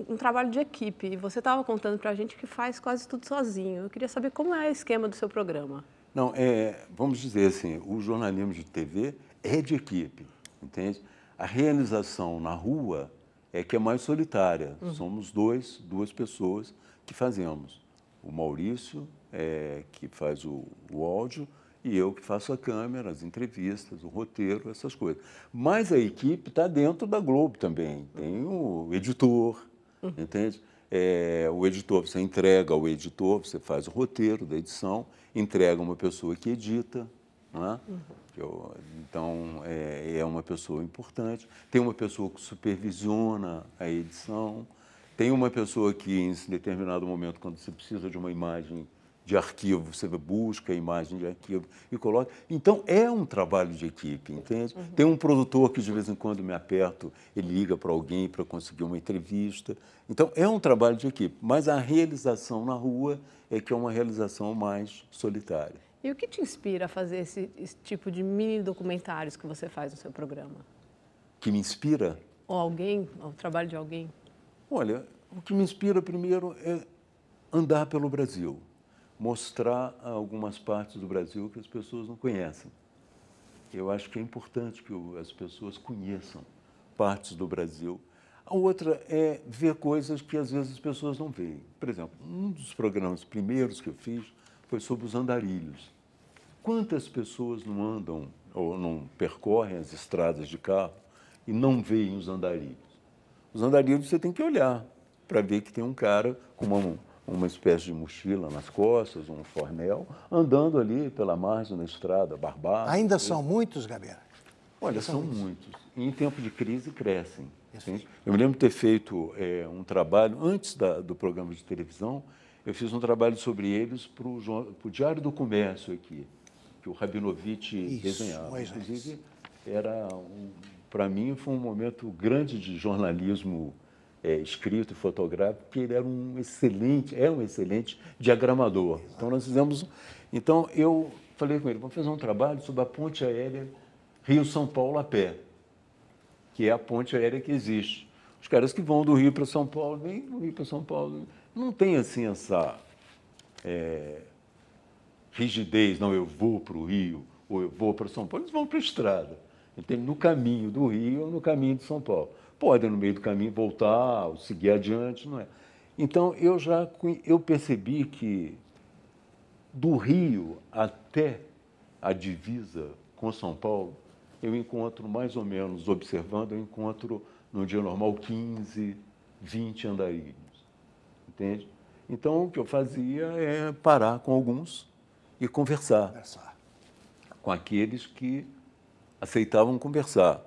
um trabalho de equipe. E você estava contando para a gente que faz quase tudo sozinho. Eu queria saber como é o esquema do seu programa. Não, é, vamos dizer assim, o jornalismo de TV é de equipe, entende? A realização na rua é que é mais solitária. Uhum. Somos dois, duas pessoas que fazemos o Maurício, é, que faz o, o áudio, e eu que faço a câmera, as entrevistas, o roteiro, essas coisas. Mas a equipe está dentro da Globo também. Tem o editor, uhum. entende? É, o editor, você entrega ao editor, você faz o roteiro da edição, entrega uma pessoa que edita. É? Uhum. Eu, então, é, é uma pessoa importante. Tem uma pessoa que supervisiona a edição. Tem uma pessoa que, em determinado momento, quando você precisa de uma imagem de arquivo, você busca a imagem de arquivo e coloca. Então, é um trabalho de equipe, entende? Uhum. Tem um produtor que, de vez em quando, me aperto, ele liga para alguém para conseguir uma entrevista. Então, é um trabalho de equipe, mas a realização na rua é que é uma realização mais solitária. E o que te inspira a fazer esse, esse tipo de mini documentários que você faz no seu programa? Que me inspira? Ou alguém, o trabalho de alguém? Olha, o que me inspira primeiro é andar pelo Brasil, mostrar algumas partes do Brasil que as pessoas não conhecem. Eu acho que é importante que as pessoas conheçam partes do Brasil. A outra é ver coisas que às vezes as pessoas não veem. Por exemplo, um dos programas primeiros que eu fiz foi sobre os andarilhos. Quantas pessoas não andam ou não percorrem as estradas de carro e não veem os andarilhos? Os andarilhos você tem que olhar para ver que tem um cara com uma, uma espécie de mochila nas costas, um fornel, andando ali pela margem da estrada, barbado. Ainda são muitos, Gabriela? Olha, são, são muitos. E em tempo de crise crescem. Eu me lembro de ter feito é, um trabalho, antes da, do programa de televisão, eu fiz um trabalho sobre eles para o Diário do Comércio aqui, que o Rabinovitch Isso, desenhava. Inclusive, era um para mim foi um momento grande de jornalismo é, escrito e fotográfico, porque ele era um excelente, é um excelente diagramador. Então nós fizemos. Então eu falei com ele, vamos fazer um trabalho sobre a ponte aérea Rio-São Paulo a pé, que é a ponte aérea que existe. Os caras que vão do Rio para São Paulo, vêm do Rio para São Paulo, não tem assim essa é, rigidez, não, eu vou para o Rio ou eu vou para São Paulo, eles vão para a estrada. Ele tem no caminho do Rio ou no caminho de São Paulo. Pode, no meio do caminho, voltar ou seguir adiante, não é? Então, eu já eu percebi que do Rio até a divisa com São Paulo, eu encontro mais ou menos, observando, eu encontro, no dia normal, 15, 20 andarilhos. Entende? Então, o que eu fazia é parar com alguns e conversar. conversar. com aqueles que aceitavam conversar.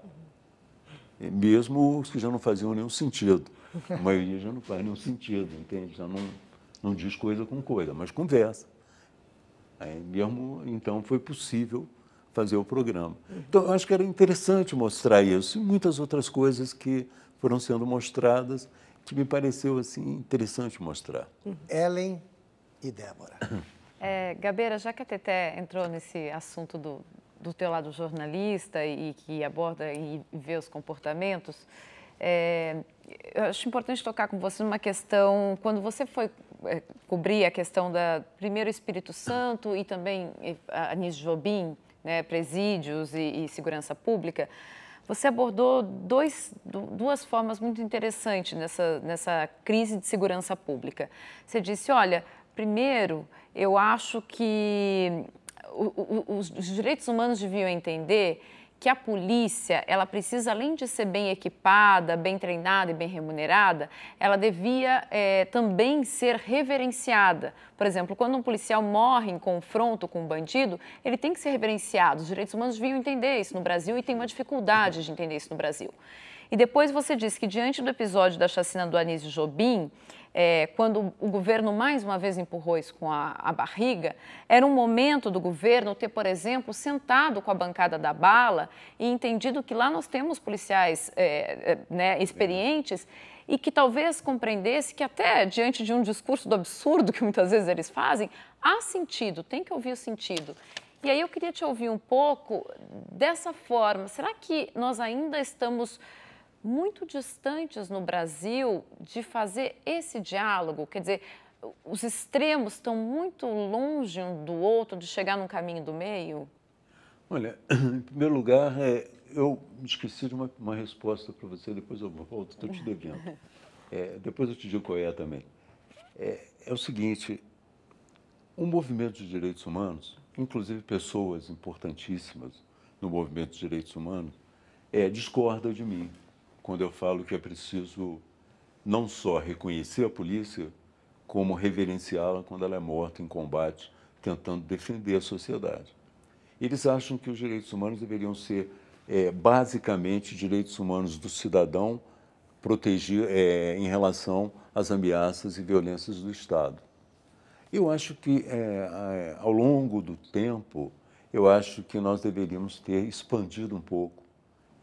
mesmo os que já não faziam nenhum sentido. A maioria já não faz nenhum sentido, entende? Já não, não diz coisa com coisa, mas conversa. Aí mesmo, então, foi possível fazer o programa. Então, eu acho que era interessante mostrar isso e muitas outras coisas que foram sendo mostradas que me pareceu assim interessante mostrar. Ellen e Débora. É, Gabeira, já que a Teté entrou nesse assunto do, do teu lado jornalista e que aborda e vê os comportamentos, é, eu acho importante tocar com você numa questão, quando você foi é, cobrir a questão da, primeiro, Espírito Santo e também a Anis Jobim, né, presídios e, e segurança pública, você abordou dois, duas formas muito interessantes nessa, nessa crise de segurança pública. Você disse, olha, primeiro, eu acho que o, o, os direitos humanos deviam entender que a polícia, ela precisa, além de ser bem equipada, bem treinada e bem remunerada, ela devia é, também ser reverenciada. Por exemplo, quando um policial morre em confronto com um bandido, ele tem que ser reverenciado. Os direitos humanos deviam entender isso no Brasil e tem uma dificuldade de entender isso no Brasil. E depois você disse que, diante do episódio da chacina do Anísio Jobim, é, quando o governo mais uma vez empurrou isso com a, a, barriga, era um momento do governo ter, por exemplo, sentado com a bancada da bala e entendido que lá nós temos policiais é, é, né, experientes e que talvez compreendesse que até diante de um discurso do absurdo que muitas vezes eles fazem, há sentido, tem que ouvir o sentido. E aí eu queria te ouvir um pouco dessa forma. Será que nós ainda estamos muito distantes no Brasil de fazer esse diálogo, quer dizer, os extremos estão muito longe um do outro, de chegar num caminho do meio? Olha, em primeiro lugar, é, eu esqueci de uma, uma resposta para você, depois eu volto, estou te devendo. É, depois eu te digo qual é também. É, é o seguinte, o um movimento de direitos humanos, inclusive pessoas importantíssimas no movimento de direitos humanos, é, discorda de mim quando eu falo que é preciso não só reconhecer a polícia, como reverenciá-la quando ela é morta em combate, tentando defender a sociedade. Eles acham que os direitos humanos deveriam ser é, basicamente direitos humanos do cidadão protegido é, em relação às ameaças e violências do Estado. Eu acho que é, ao longo do tempo, eu acho que nós deveríamos ter expandido um pouco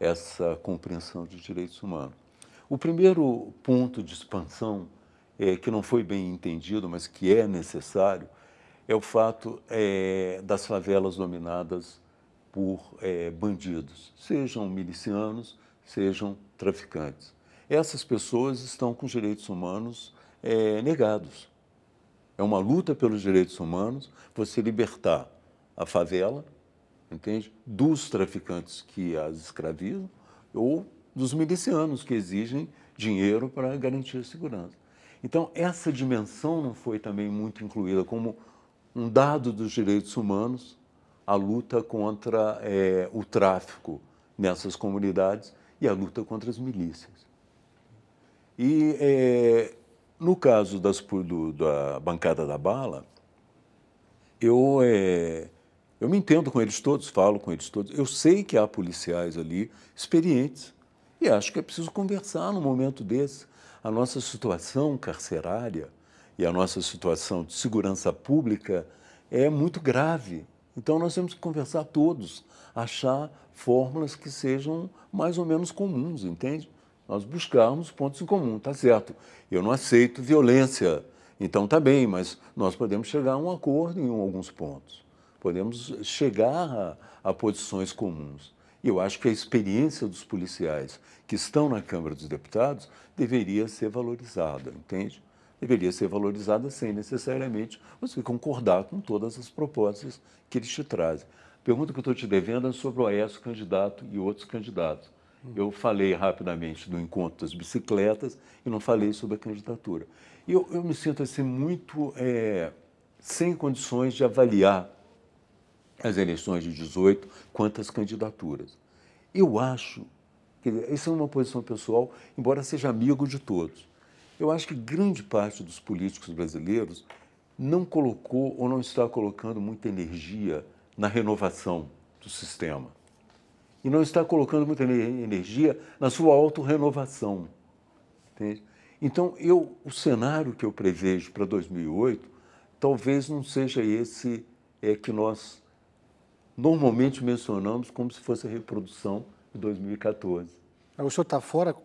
essa compreensão de direitos humanos. O primeiro ponto de expansão, é, que não foi bem entendido, mas que é necessário, é o fato é, das favelas dominadas por é, bandidos, sejam milicianos, sejam traficantes. Essas pessoas estão com direitos humanos é, negados. É uma luta pelos direitos humanos você libertar a favela entende? Dos traficantes que as escravizam ou dos milicianos que exigem dinheiro para garantir a segurança. Então, essa dimensão não foi também muito incluída como um dado dos direitos humanos, a luta contra é, o tráfico nessas comunidades e a luta contra as milícias. E é, no caso das, do, da bancada da bala, eu é, eu me entendo com eles todos, falo com eles todos. Eu sei que há policiais ali experientes e acho que é preciso conversar num momento desse. A nossa situação carcerária e a nossa situação de segurança pública é muito grave. Então nós temos que conversar todos, achar fórmulas que sejam mais ou menos comuns, entende? Nós buscarmos pontos em comum, tá certo? Eu não aceito violência, então tá bem, mas nós podemos chegar a um acordo em alguns pontos podemos chegar a, a posições comuns. E eu acho que a experiência dos policiais que estão na Câmara dos Deputados deveria ser valorizada, entende? Deveria ser valorizada sem necessariamente você concordar com todas as propostas que eles te trazem. Pergunta que eu estou te devendo é sobre o Aécio candidato e outros candidatos. Hum. Eu falei rapidamente do encontro das bicicletas e não falei sobre a candidatura. Eu, eu me sinto assim muito é, sem condições de avaliar as eleições de 18 quanto candidaturas. Eu acho, que isso é uma posição pessoal, embora seja amigo de todos, eu acho que grande parte dos políticos brasileiros não colocou ou não está colocando muita energia na renovação do sistema. E não está colocando muita energia na sua autorrenovação. Então, eu, o cenário que eu prevejo para 2008 talvez não seja esse é, que nós normalmente mencionamos como se fosse a reprodução de 2014. O senhor está fora,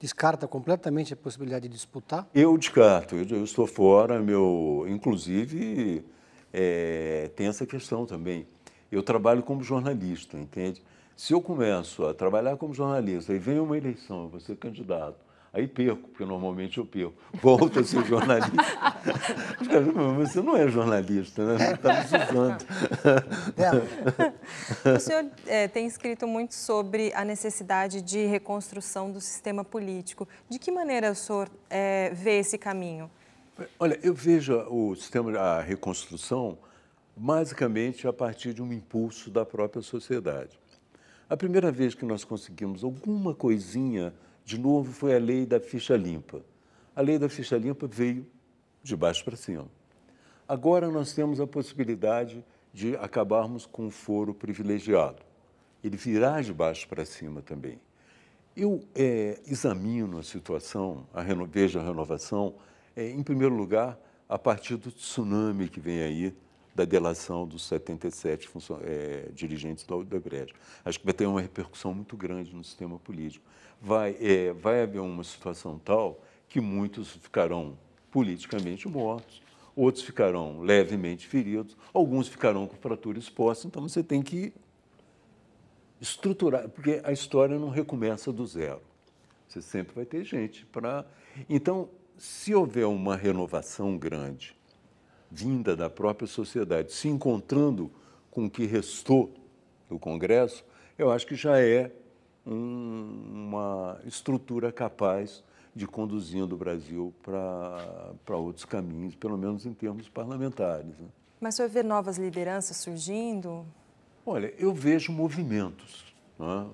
descarta completamente a possibilidade de disputar? Eu descarto, eu, eu estou fora, meu, inclusive é, tem essa questão também. Eu trabalho como jornalista, entende? Se eu começo a trabalhar como jornalista e vem uma eleição, você candidato, Aí perco, porque normalmente eu perco. Volto a ser jornalista. Você não é jornalista, né? Você está me usando. É. O senhor é, tem escrito muito sobre a necessidade de reconstrução do sistema político. De que maneira o senhor é, vê esse caminho? Olha, eu vejo o sistema da reconstrução basicamente a partir de um impulso da própria sociedade. A primeira vez que nós conseguimos alguma coisinha de novo, foi a lei da ficha limpa. A lei da ficha limpa veio de baixo para cima. Agora nós temos a possibilidade de acabarmos com o foro privilegiado. Ele virá de baixo para cima também. Eu é, examino a situação, a reno, vejo a renovação, é, em primeiro lugar, a partir do tsunami que vem aí da delação dos 77 é, eh, dirigentes da Odebrecht. Acho que vai ter uma repercussão muito grande no sistema político. Vai, é, vai haver uma situação tal que muitos ficarão politicamente mortos, outros ficarão levemente feridos, alguns ficarão com fratura exposta. Então você tem que estruturar, porque a história não recomeça do zero. Você sempre vai ter gente para. Então, se houver uma renovação grande vinda da própria sociedade, se encontrando com o que restou do Congresso, eu acho que já é um, uma estrutura capaz de conduzir o Brasil para outros caminhos, pelo menos em termos parlamentares. Né? Mas você vê novas lideranças surgindo? Olha, eu vejo movimentos. Né?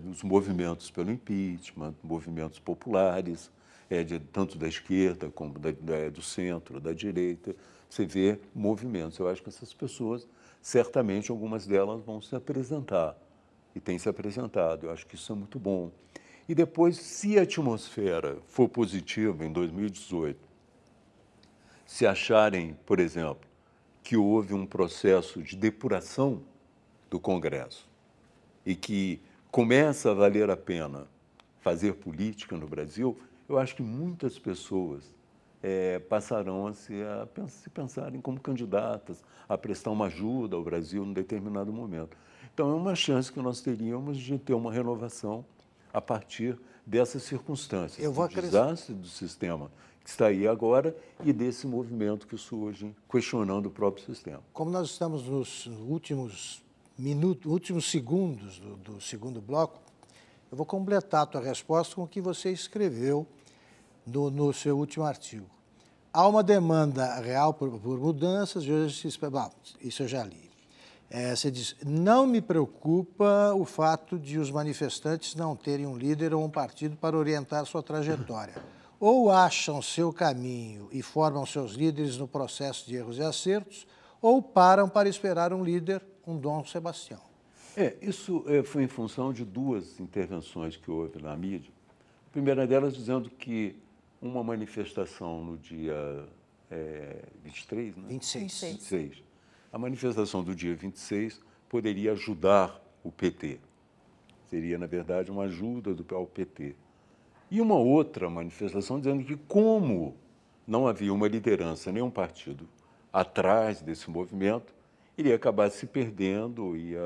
É, os movimentos pelo impeachment, movimentos populares, é, de, tanto da esquerda como da, da, do centro, da direita você vê movimentos. Eu acho que essas pessoas, certamente algumas delas vão se apresentar e têm se apresentado. Eu acho que isso é muito bom. E depois, se a atmosfera for positiva em 2018, se acharem, por exemplo, que houve um processo de depuração do Congresso e que começa a valer a pena fazer política no Brasil, eu acho que muitas pessoas é, passarão a se, a se pensarem como candidatas a prestar uma ajuda ao Brasil num determinado momento. Então, é uma chance que nós teríamos de ter uma renovação a partir dessas circunstâncias. Eu vou do desastre do sistema que está aí agora e desse movimento que surge questionando o próprio sistema. Como nós estamos nos últimos minutos, últimos segundos do, do segundo bloco, eu vou completar a tua resposta com o que você escreveu no, no seu último artigo. Há uma demanda real por, por mudanças, bom, isso eu já li. É, você diz, não me preocupa o fato de os manifestantes não terem um líder ou um partido para orientar sua trajetória. Ou acham seu caminho e formam seus líderes no processo de erros e acertos, ou param para esperar um líder, um Dom Sebastião. É, isso é, foi em função de duas intervenções que houve na mídia. A primeira delas dizendo que uma manifestação no dia é, 23, né? 26. 26. A manifestação do dia 26 poderia ajudar o PT. Seria, na verdade, uma ajuda do, ao PT. E uma outra manifestação dizendo que, como não havia uma liderança, nenhum partido atrás desse movimento, ele ia acabar se perdendo, ia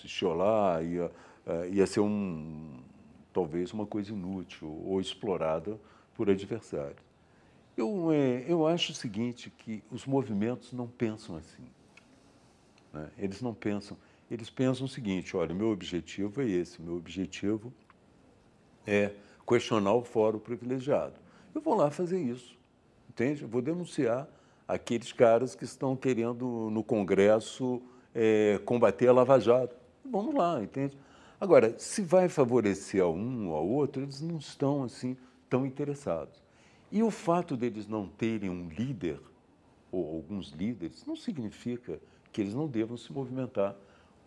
se cholar, ia, eh, ia ser um, talvez uma coisa inútil ou explorada por adversário. Eu, é, eu acho o seguinte, que os movimentos não pensam assim. Né? Eles não pensam. Eles pensam o seguinte, olha, meu objetivo é esse, meu objetivo é questionar o fórum privilegiado. Eu vou lá fazer isso, entende? Eu vou denunciar aqueles caras que estão querendo, no Congresso, é, combater a Lava Jato. Vamos lá, entende? Agora, se vai favorecer a um ou a outro, eles não estão assim tão interessados. E o fato deles não terem um líder, ou alguns líderes, não significa que eles não devam se movimentar.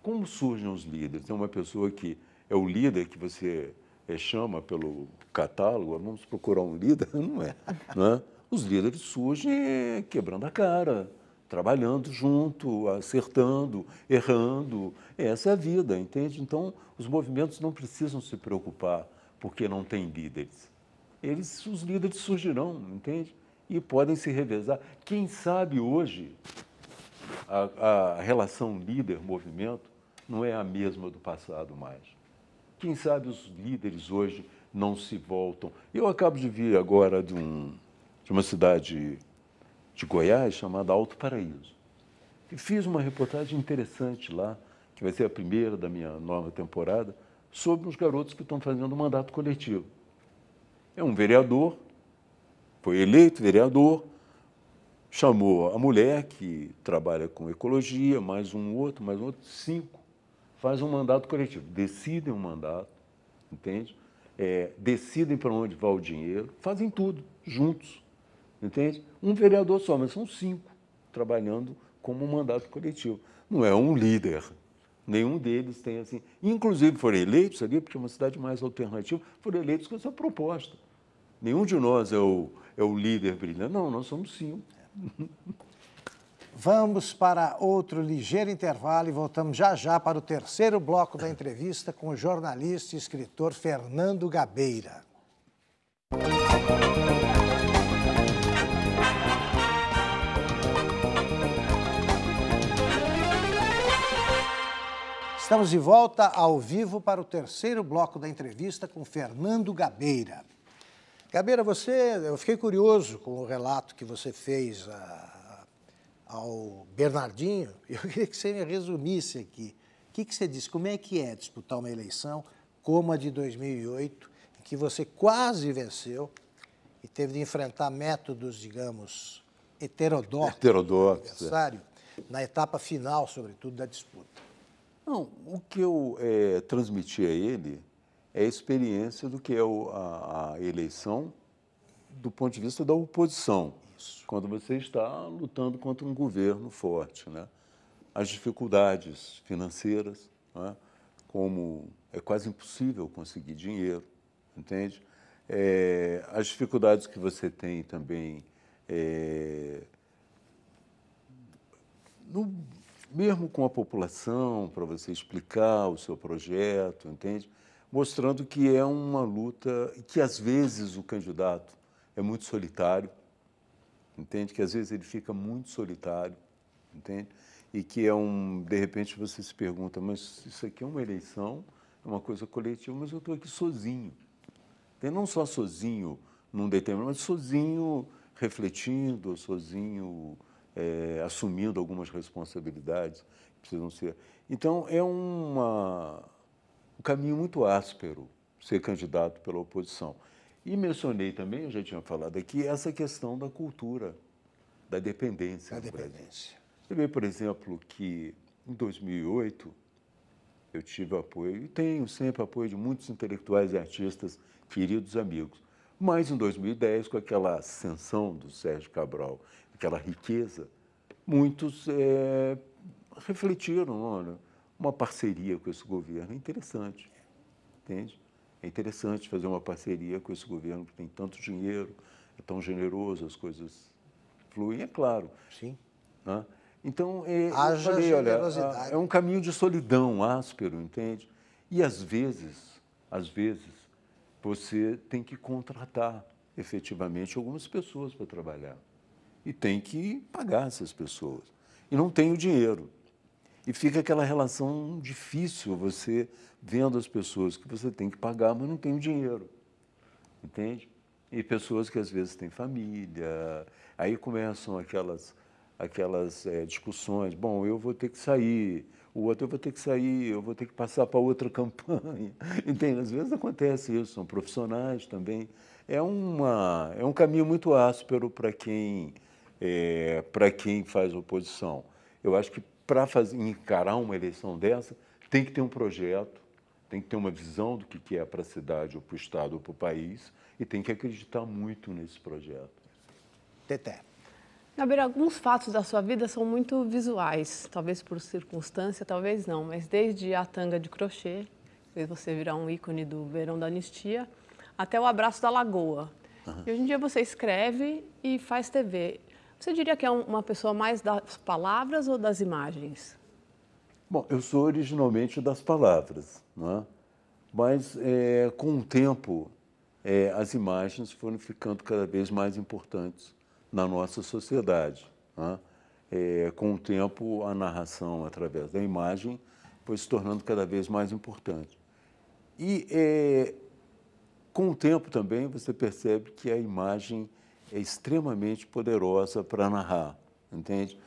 Como surgem os líderes? É uma pessoa que é o líder que você eh, chama pelo catálogo, ah, vamos procurar um líder? Não é. Não é? Os líderes surgem eh, quebrando a cara, trabalhando junto, acertando, errando. Essa é a vida, entende? Então, os movimentos não precisam se preocupar porque não tem líderes eles, os líderes surgirão, entende? E podem se revezar. Quem sabe hoje a, a relação líder-movimento não é a mesma do passado mais. Quem sabe os líderes hoje não se voltam. Eu acabo de vir agora de, um, de uma cidade de Goiás chamada Alto Paraíso. E fiz uma reportagem interessante lá, que vai ser a primeira da minha nova temporada, sobre os garotos que estão fazendo o mandato coletivo. É um vereador, foi eleito vereador, chamou a mulher que trabalha com ecologia, mais um outro, mais um outro, cinco. Faz um mandato coletivo, decidem um mandato, entende? É, decidem para onde vai o dinheiro, fazem tudo juntos, entende? Um vereador só, mas são cinco trabalhando como um mandato coletivo. Não é um líder, nenhum deles tem assim. Inclusive foram eleitos ali, porque é uma cidade mais alternativa, foram eleitos com essa proposta Nenhum de nós é o, é o líder brilhante. Não, nós somos sim. Vamos para outro ligeiro intervalo e voltamos já já para o terceiro bloco da entrevista com o jornalista e escritor Fernando Gabeira. Estamos de volta ao vivo para o terceiro bloco da entrevista com Fernando Gabeira. Gabeira, você, eu fiquei curioso com o relato que você fez a, ao Bernardinho. Eu queria que você me resumisse aqui. O que, que você disse? Como é que é disputar uma eleição como a de 2008, em que você quase venceu e teve de enfrentar métodos, digamos, heterodoxos, heterodoxos é. adversário, é. na etapa final, sobretudo, da disputa? Não, o que eu é, transmiti a ele é a experiência do que é o, a, a, eleição do ponto de vista da oposição, Isso. quando você está lutando contra um governo forte. Né? As dificuldades financeiras, né? como é quase impossível conseguir dinheiro, entende? É, as dificuldades que você tem também é, no, mesmo com a população, para você explicar o seu projeto, entende? mostrando que é uma luta que às vezes o candidato é muito solitário, entende? Que às vezes ele fica muito solitário, entende? E que é um, de repente você se pergunta, mas isso aqui é uma eleição, é uma coisa coletiva, mas eu estou aqui sozinho. Entende? Não só sozinho num determinado, mas sozinho refletindo, sozinho é, assumindo algumas responsabilidades que precisam ser. Então é uma um caminho muito áspero ser candidato pela oposição. E mencionei também, eu já tinha falado aqui, essa questão da cultura, da dependência. Da dependência. Você vê, por exemplo, que em 2008 eu tive apoio, e tenho sempre apoio de muitos intelectuais e artistas, queridos amigos. Mas em 2010, com aquela ascensão do Sérgio Cabral, aquela riqueza, muitos é, refletiram, olha, uma parceria com esse governo. É interessante, entende? É interessante fazer uma parceria com esse governo que tem tanto dinheiro, é tão generoso, as coisas fluem, é claro. Sim. Né? Então, é, Haja olha, é um caminho de solidão, áspero, entende? E às vezes, às vezes, você tem que contratar efetivamente algumas pessoas para trabalhar. E tem que pagar essas pessoas. E não tem o dinheiro. E fica aquela relação difícil, você vendo as pessoas que você tem que pagar, mas não tem o dinheiro. Entende? E pessoas que às vezes têm família. Aí começam aquelas, aquelas é, discussões. Bom, eu vou ter que sair, o outro eu vou ter que sair, eu vou ter que passar para outra campanha. Entende? Às vezes acontece isso, são profissionais também. É, uma, é um caminho muito áspero para quem, é, quem faz oposição. Eu acho que para encarar uma eleição dessa, tem que ter um projeto, tem que ter uma visão do que é para a cidade, ou para o Estado, ou para o país, e tem que acreditar muito nesse projeto. Teté. Gabriel, alguns fatos da sua vida são muito visuais, talvez por circunstância, talvez não, mas desde a tanga de crochê, fez você virar um ícone do verão da anistia, até o abraço da lagoa. Uhum. E hoje em dia você escreve e faz TV. Você diria que é uma pessoa mais das palavras ou das imagens? Bom, eu sou originalmente das palavras, né? mas é, com o tempo é, as imagens foram ficando cada vez mais importantes na nossa sociedade. É? é, com o tempo, a narração através da imagem foi se tornando cada vez mais importante. E é, com o tempo também você percebe que a imagem é extremamente poderosa para narrar, entende?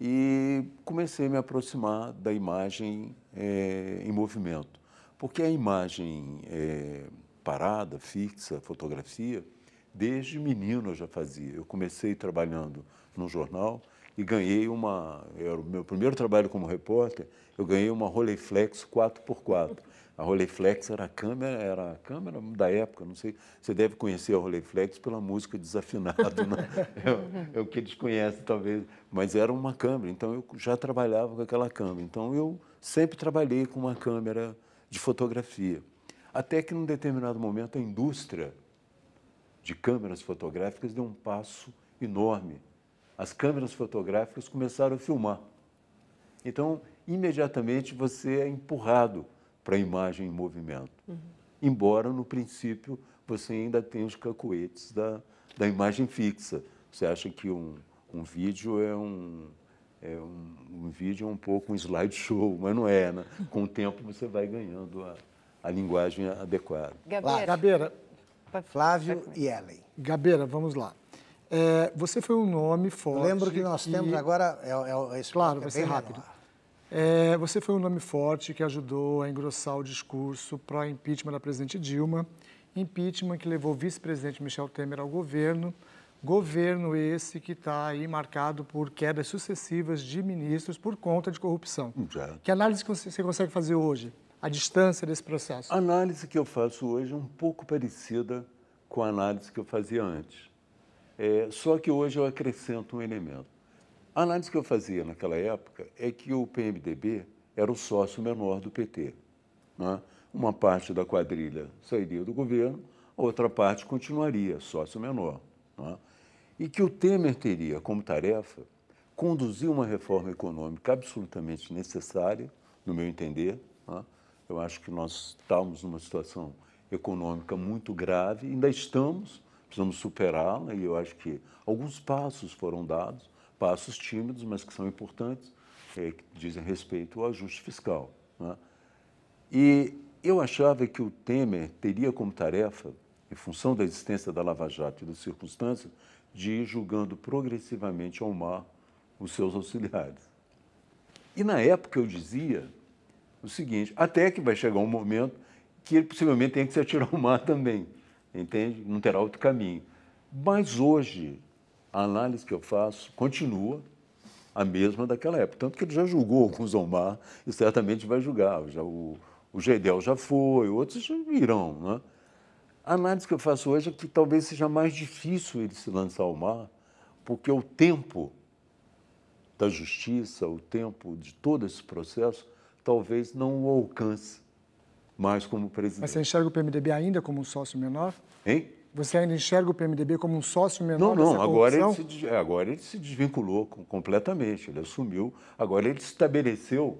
E comecei a me aproximar da imagem é, em movimento, porque a imagem é, parada, fixa, fotografia, desde menino eu já fazia. Eu comecei trabalhando no jornal e ganhei uma, era o meu primeiro trabalho como repórter, eu ganhei uma Rolleiflex 4x4. A Rolleiflex era a câmera, era a câmera da época, não sei. Você deve conhecer a Rolleiflex pela música Desafinado, né? é, é, o que eles conhecem, talvez. Mas era uma câmera, então eu já trabalhava com aquela câmera. Então eu sempre trabalhei com uma câmera de fotografia. Até que, num determinado momento, a indústria de câmeras fotográficas deu um passo enorme. As câmeras fotográficas começaram a filmar. Então, imediatamente você é empurrado para a imagem em movimento. Uhum. Embora, no princípio, você ainda tenha os cacoetes da, da imagem fixa. Você acha que um, um vídeo é um, é um, um vídeo é um pouco um slideshow, mas não é. Né? Com o tempo você vai ganhando a, a linguagem adequada. Gabeira. Gabeira. Flávio e Ellen. Gabeira, vamos lá. É, você foi um nome forte. lembro que nós temos e... agora. É, é, é, claro, vai ser rápido. Menor. É, você foi um nome forte que ajudou a engrossar o discurso para impeachment da presidente Dilma, impeachment que levou o vice-presidente Michel Temer ao governo, governo esse que está aí marcado por quedas sucessivas de ministros por conta de corrupção. Hum, já. Que análise você consegue fazer hoje, à distância desse processo? A análise que eu faço hoje é um pouco parecida com a análise que eu fazia antes. É, só que hoje eu acrescento um elemento. A análise que eu fazia naquela época é que o PMDB era o sócio menor do PT. Né? Uma parte da quadrilha sairia do governo, a outra parte continuaria sócio menor. Né? E que o Temer teria como tarefa conduzir uma reforma econômica absolutamente necessária, no meu entender. Né? Eu acho que nós estamos numa situação econômica muito grave, ainda estamos, precisamos superá-la, e eu acho que alguns passos foram dados, passos tímidos, mas que são importantes, é, que dizem respeito ao ajuste fiscal. Né? E eu achava que o Temer teria como tarefa, em função da existência da Lava Jato e das circunstâncias, de ir julgando progressivamente ao mar os seus auxiliares. E na época eu dizia o seguinte, até que vai chegar um momento que ele possivelmente tem que se atirar ao mar também, entende? Não terá outro caminho. Mas hoje a análise que eu faço continua a mesma daquela época. Tanto que ele já julgou alguns Zomar, e certamente vai julgar. Já o, o Geidel já foi, outros já irão. Né? A análise que eu faço hoje é que talvez seja mais difícil ele se lançar ao mar, porque o tempo da justiça, o tempo de todo esse processo, talvez não o alcance mais como presidente. Mas você enxerga o PMDB ainda como um sócio menor? Hein? Você ainda enxerga o PMDB como um sócio menor Não, não. agora ele, se, agora ele se desvinculou completamente. Ele assumiu. Agora ele estabeleceu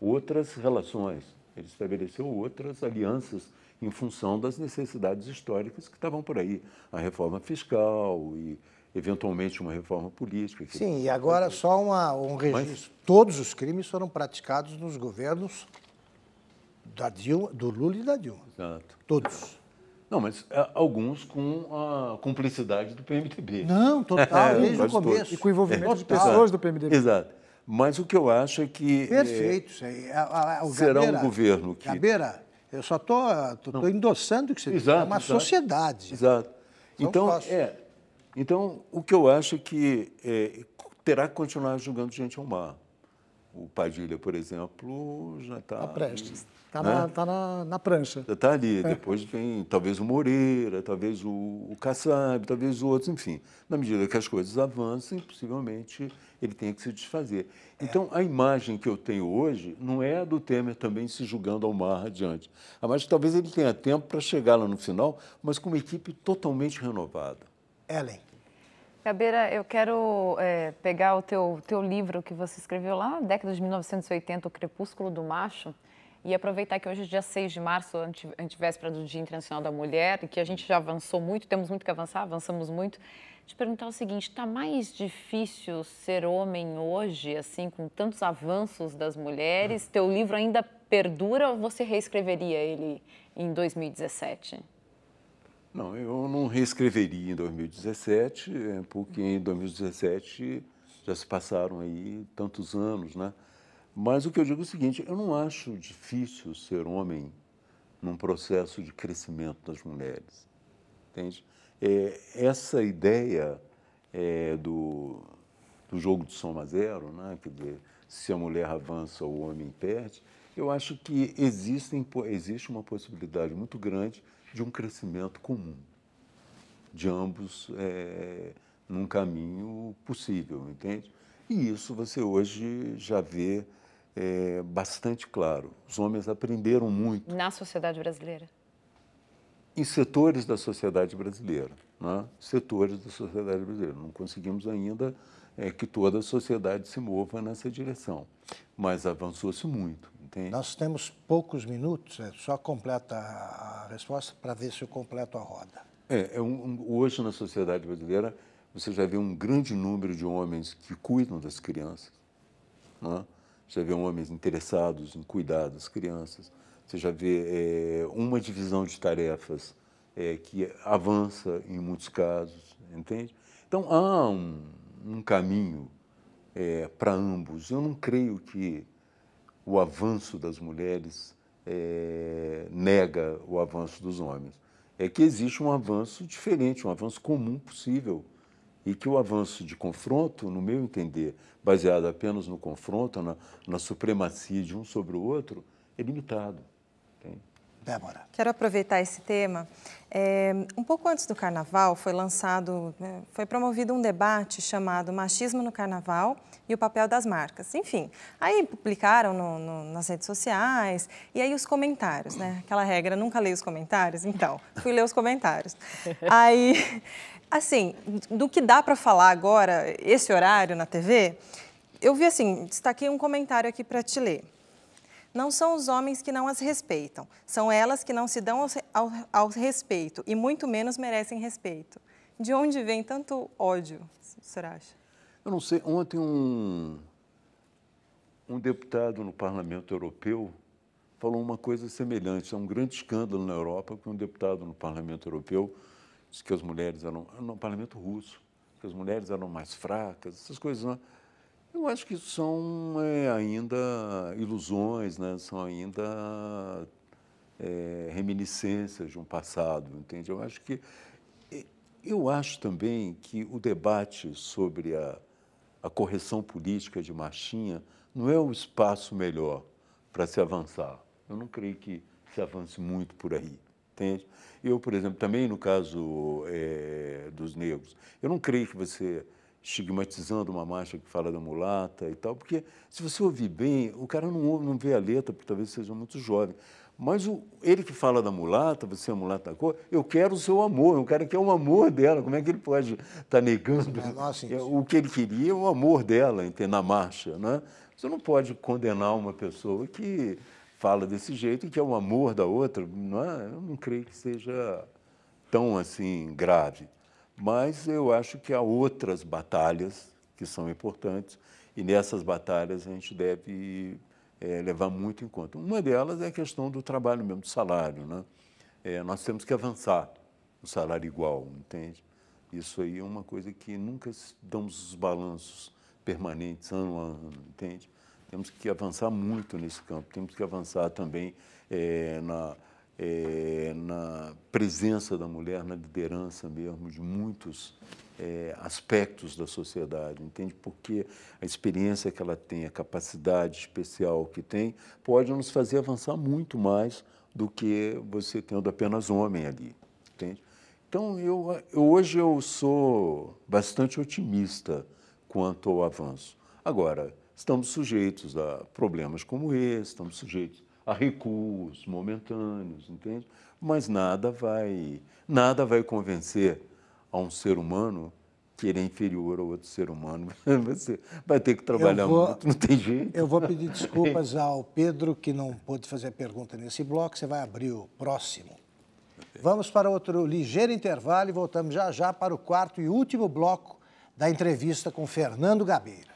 outras relações. Ele estabeleceu outras alianças em função das necessidades históricas que estavam por aí. A reforma fiscal e, eventualmente, uma reforma política. Que... Sim, e agora só uma, um registro. Mas... Todos os crimes foram praticados nos governos da Dilma, do Lula e da Dilma. Exato. Todos. Não, mas é, alguns com a cumplicidade do PMDB. Não, total, é, desde o começo. Todos. E com o envolvimento de pessoas do PMDB. Exato. Mas o que eu acho é que. Perfeito, isso aí. será um governo que. Gabeira, eu só estou endossando o que você disse. É uma exato, sociedade. Exato. então, é, então, o que eu acho é que é, terá que continuar julgando gente ao mar o Padilha, por exemplo, já está. Está prestes. Está né? na, tá na, na, prancha. Já está ali. É. Depois vem talvez o Moreira, talvez o, o Kassab, talvez outros, enfim. Na medida que as coisas avancem, possivelmente ele tem que se desfazer. É. Então, a imagem que eu tenho hoje não é a do Temer também se julgando ao mar adiante. A mais talvez ele tenha tempo para chegar lá no final, mas com uma equipe totalmente renovada. Ellen. Cabeira, eu quero é, pegar o teu, teu livro que você escreveu lá na década de 1980, O Crepúsculo do Macho, e aproveitar que hoje é dia 6 de março, antivéspera do Dia Internacional da Mulher, e que a gente já avançou muito, temos muito que avançar, avançamos muito. Te perguntar o seguinte, está mais difícil ser homem hoje, assim, com tantos avanços das mulheres? Hum. Teu livro ainda perdura ou você reescreveria ele em 2017? Não, eu não reescreveria em 2017, é, porque em 2017 já se passaram aí tantos anos, né? Mas o que eu digo é o seguinte, eu não acho difícil ser homem num processo de crescimento das mulheres, entende? É, essa ideia é, do, do jogo de soma zero, né? Quer dizer, se a mulher avança, o homem perde, eu acho que existem, existe uma possibilidade muito grande de um crescimento comum de ambos é, num caminho possível, entende? E isso você hoje já vê é, bastante claro. Os homens aprenderam muito. Na sociedade brasileira? Em setores da sociedade brasileira. Né? Setores da sociedade brasileira. Não conseguimos ainda é, que toda a sociedade se mova nessa direção. Mas avançou-se muito. Nós temos poucos minutos, é só completa a resposta para ver se eu completo a roda. É, é um, hoje na sociedade brasileira você já vê um grande número de homens que cuidam das crianças, né? já vê homens interessados em cuidar das crianças, você já vê é, uma divisão de tarefas é, que avança em muitos casos, entende? Então há um, um caminho é, para ambos. Eu não creio que o avanço das mulheres é, nega o avanço dos homens. É que existe um avanço diferente, um avanço comum possível. E que o avanço de confronto, no meu entender, baseado apenas no confronto, na, na supremacia de um sobre o outro, é limitado. Entende? Débora. Quero aproveitar esse tema. É, um pouco antes do carnaval foi lançado, né, foi promovido um debate chamado Machismo no Carnaval e o papel das marcas. Enfim, aí publicaram no, no, nas redes sociais e aí os comentários, né? Aquela regra, nunca leio os comentários, então fui ler os comentários. Aí, assim, do que dá para falar agora, esse horário na TV, eu vi assim, destaquei um comentário aqui para te ler. Não são os homens que não as respeitam, são elas que não se dão ao, ao, ao respeito e muito menos merecem respeito. De onde vem tanto ódio, senhor acha? Eu não sei. Ontem um, um deputado no Parlamento Europeu falou uma coisa semelhante. É um grande escândalo na Europa que um deputado no Parlamento Europeu disse que as mulheres eram. no Parlamento Russo, que as mulheres eram mais fracas, essas coisas. Não. Né? Eu acho que são é, ainda ilusões, né? são ainda é, reminiscências de um passado, entende? Eu acho que eu acho também que o debate sobre a, a correção política de Marchinha não é o espaço melhor para se avançar. Eu não creio que se avance muito por aí, entende? Eu, por exemplo, também no caso é, dos negros, eu não creio que você estigmatizando uma marcha que fala da mulata e tal, porque se você ouvir bem, o cara não, ouve, não vê a letra, porque talvez seja muito jovem. Mas o, ele que fala da mulata, você é mulata cor, eu quero o seu amor, o é cara quer é o amor dela, como é que ele pode estar tá negando? É, assim, é tipo o que ele queria o amor dela, entende, na marcha. Né? Você não pode condenar uma pessoa que fala desse jeito e que é o amor da outra, não é? eu não creio que seja tão assim grave. Mas eu acho que há outras batalhas que são importantes e nessas batalhas a gente deve é, levar muito em conta. Uma delas é a questão do trabalho mesmo, do salário. Né? É, nós temos que avançar no salário igual, entende? Isso aí é uma coisa que nunca damos os balanços permanentes ano a ano, entende? Temos que avançar muito nesse campo, temos que avançar também é, na, é, na presença da mulher, na liderança mesmo de muitos é, aspectos da sociedade, entende? Porque a experiência que ela tem, a capacidade especial que tem, pode nos fazer avançar muito mais do que você tendo apenas homem ali, entende? Então, eu, eu hoje eu sou bastante otimista quanto ao avanço. Agora, estamos sujeitos a problemas como esse, estamos sujeitos há recuos momentâneos, entende? Mas nada vai, nada vai convencer a um ser humano que ele é inferior a outro ser humano. Você vai ter que trabalhar vou, muito, não tem jeito. Eu vou pedir desculpas ao Pedro, que não pôde fazer pergunta nesse bloco, você vai abrir o próximo. Vamos para outro ligeiro intervalo e voltamos já já para o quarto e último bloco da entrevista com Fernando Gabeira.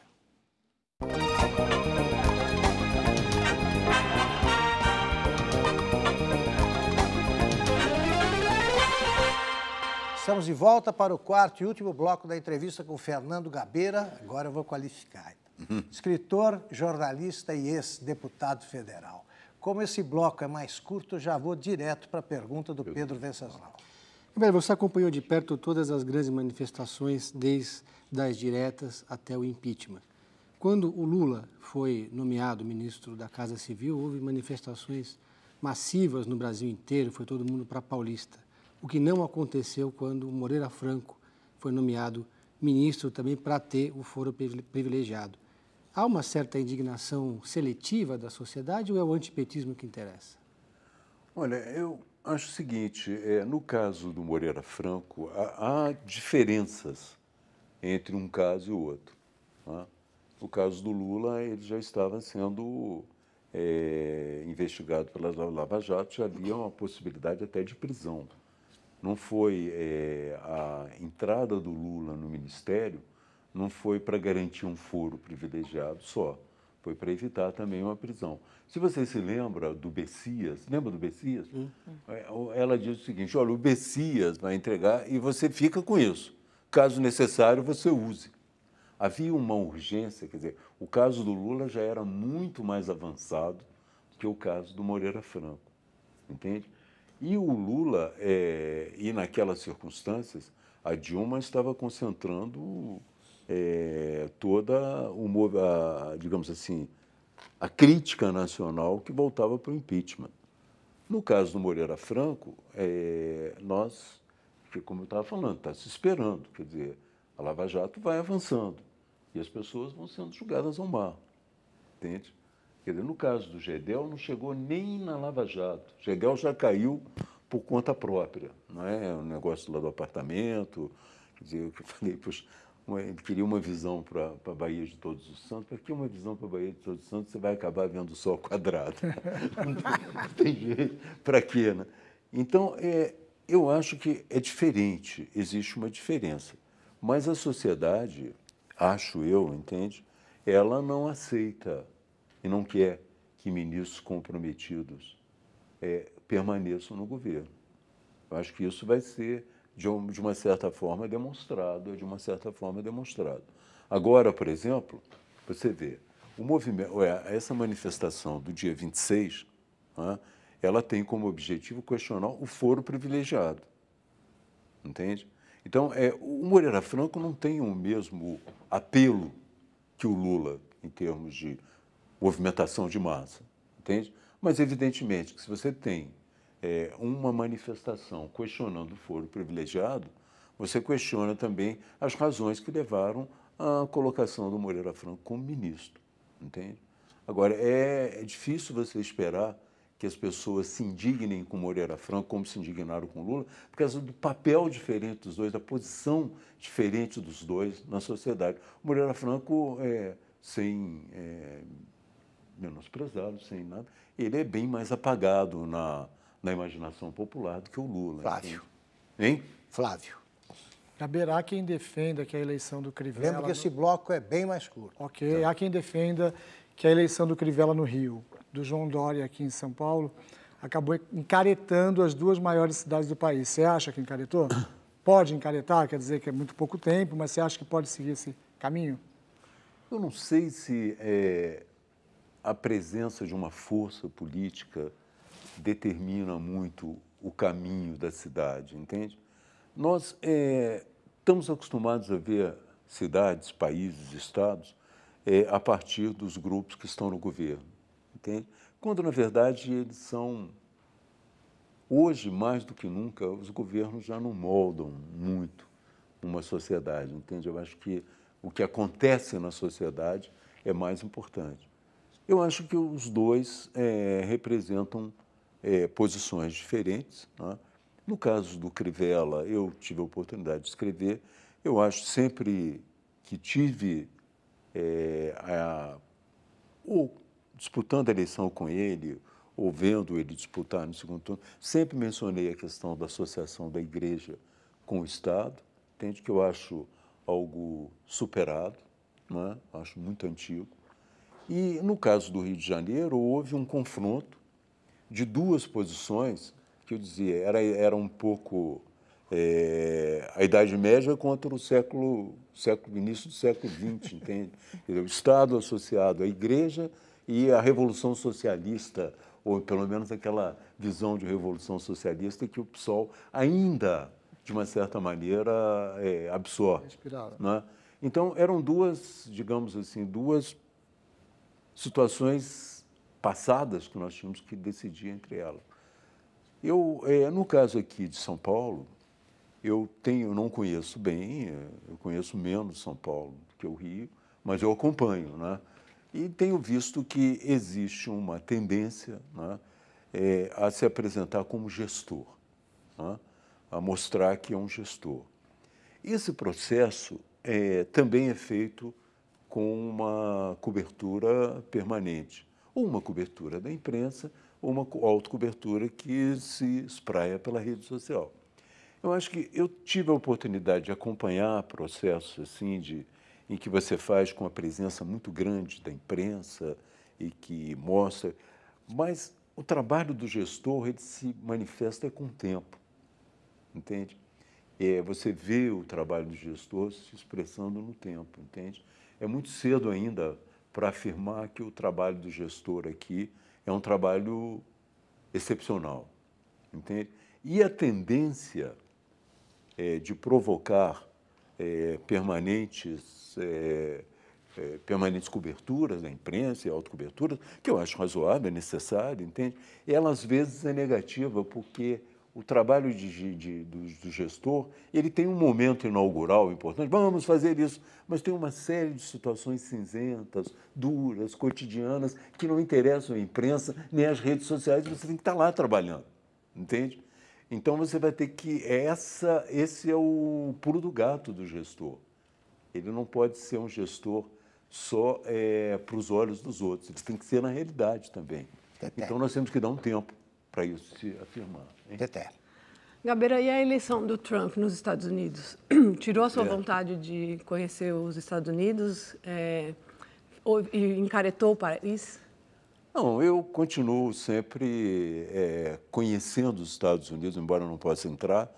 Estamos de volta para o quarto e último bloco da entrevista com Fernando Gabeira. Agora eu vou qualificar. Então. Uhum. Escritor, jornalista e ex-deputado federal. Como esse bloco é mais curto, já vou direto para a pergunta do Pedro Venceslau. Gabeira, você acompanhou de perto todas as grandes manifestações, desde as diretas até o impeachment. Quando o Lula foi nomeado ministro da Casa Civil, houve manifestações massivas no Brasil inteiro, foi todo mundo para a Paulista o que não aconteceu quando Moreira Franco foi nomeado ministro também para ter o foro privilegiado. Há uma certa indignação seletiva da sociedade ou é o antipetismo que interessa? Olha, eu acho o seguinte: é, no caso do Moreira Franco, há, há, diferenças entre um caso e o outro. O tá? No caso do Lula, ele já estava sendo é, investigado pela Lava Jato, já havia uma possibilidade até de prisão não foi é, a entrada do Lula no ministério, não foi para garantir um foro privilegiado só, foi para evitar também uma prisão. Se você se lembra do Bessias, lembra do Bessias? Uhum. É, ela diz o seguinte: olha, o Bessias vai entregar e você fica com isso. Caso necessário, você use. Havia uma urgência, quer dizer, o caso do Lula já era muito mais avançado que o caso do Moreira Franco, entende? E o Lula, é, e naquelas circunstâncias, a Dilma estava concentrando é, toda, a, digamos assim, a crítica nacional que voltava para o impeachment. No caso do Moreira Franco, é, nós, como eu estava falando, está se esperando, quer dizer, a Lava Jato vai avançando e as pessoas vão sendo julgadas ao mar, entende? Quer dizer, no caso do Gedel, não chegou nem na Lava Jato. Gedel já caiu por conta própria, não é? O negócio lá do apartamento, quer dizer, eu falei, poxa, ele queria uma visão para a Bahia de Todos os Santos. Para que uma visão para a Bahia de Todos os Santos? Você vai acabar vendo o sol quadrado. não tem jeito. Para quê, né? Então, é, eu acho que é diferente, existe uma diferença. Mas a sociedade, acho eu, entende? Ela não aceita e não quer que ministros comprometidos é, permaneçam no governo. Eu acho que isso vai ser, de, um, de uma certa forma, demonstrado, de uma certa forma demonstrado. Agora, por exemplo, você vê, o movimento, essa manifestação do dia 26, ela tem como objetivo questionar o foro privilegiado. Entende? Então, é, o Moreira Franco não tem o mesmo apelo que o Lula em termos de movimentação de massa, entende? Mas, evidentemente, que se você tem é, uma manifestação questionando o foro privilegiado, você questiona também as razões que levaram à colocação do Moreira Franco como ministro, entende? Agora, é, é difícil você esperar que as pessoas se indignem com Moreira Franco, como se indignaram com Lula, por causa do papel diferente dos dois, da posição diferente dos dois na sociedade. O Moreira Franco, é, sem é, menosprezado, sem nada. Ele é bem mais apagado na, na imaginação popular do que o Lula. Assim. Flávio. Hein? Flávio. Caberá há quem defenda que a eleição do Crivella... Lembra que esse bloco é bem mais curto. Ok. Há quem defenda que a eleição do Crivella no Rio, do João Dória aqui em São Paulo, acabou encaretando as duas maiores cidades do país. Você acha que encaretou? Pode encaretar, quer dizer que é muito pouco tempo, mas você acha que pode seguir esse caminho? Eu não sei se é, a presença de uma força política determina muito o caminho da cidade, entende? Nós é, estamos acostumados a ver cidades, países, estados é, a partir dos grupos que estão no governo, entende? Quando, na verdade, eles são, hoje mais do que nunca, os governos já não moldam muito uma sociedade, entende? Eu acho que o que acontece na sociedade é mais importante. Eu acho que os dois é, representam é, posições diferentes. Né? No caso do Crivella, eu tive a oportunidade de escrever. Eu acho sempre que tive é, a, ou disputando a eleição com ele, ou vendo ele disputar no segundo turno, sempre mencionei a questão da associação da igreja com o Estado, entende? que eu acho algo superado, né? acho muito antigo. E no caso do Rio de Janeiro, houve um confronto de duas posições que eu dizia, era, era um pouco é, a Idade Média contra o século, século início do século XX, entende? Dizer, o Estado associado à Igreja e a Revolução Socialista, ou pelo menos aquela visão de Revolução Socialista que o PSOL ainda, de uma certa maneira, é, absorve. Né? Então, eram duas, digamos assim, duas situações passadas que nós tínhamos que decidir entre elas. Eu, é, no caso aqui de São Paulo, eu tenho, não conheço bem, é, eu conheço menos São Paulo do que o Rio, mas eu acompanho, né? E tenho visto que existe uma tendência né, é, a se apresentar como gestor, né, a mostrar que é um gestor. Esse processo é, também é feito com uma cobertura permanente. Ou uma cobertura da imprensa, ou uma autocobertura que se espraia pela rede social. Eu acho que eu tive a oportunidade de acompanhar processos assim de em que você faz com a presença muito grande da imprensa e que mostra, mas o trabalho do gestor ele se manifesta com o tempo, entende? É, você vê o trabalho do gestor se expressando no tempo, entende? é muito cedo ainda para afirmar que o trabalho do gestor aqui é um trabalho excepcional, entende? E a tendência é, de provocar é, permanentes, é, é permanentes coberturas da imprensa e autocoberturas, que eu acho razoável, é necessário, entende? Ela às vezes é negativa porque o trabalho de, de, do, do, gestor, ele tem um momento inaugural importante, vamos fazer isso, mas tem uma série de situações cinzentas, duras, cotidianas, que não interessam a imprensa nem as redes sociais, você tem que estar lá trabalhando, entende? Então você vai ter que. Essa, esse é o puro do gato do gestor. Ele não pode ser um gestor só é, para os olhos dos outros, ele tem que ser na realidade também. Tá então nós temos que dar um tempo para isso se afirmar. Hein? Teté. Gabeira, e a eleição do Trump nos Estados Unidos? Tirou a sua é. vontade de conhecer os Estados Unidos é, e encaretou o país? Não, eu continuo sempre é, conhecendo os Estados Unidos, embora eu não possa entrar.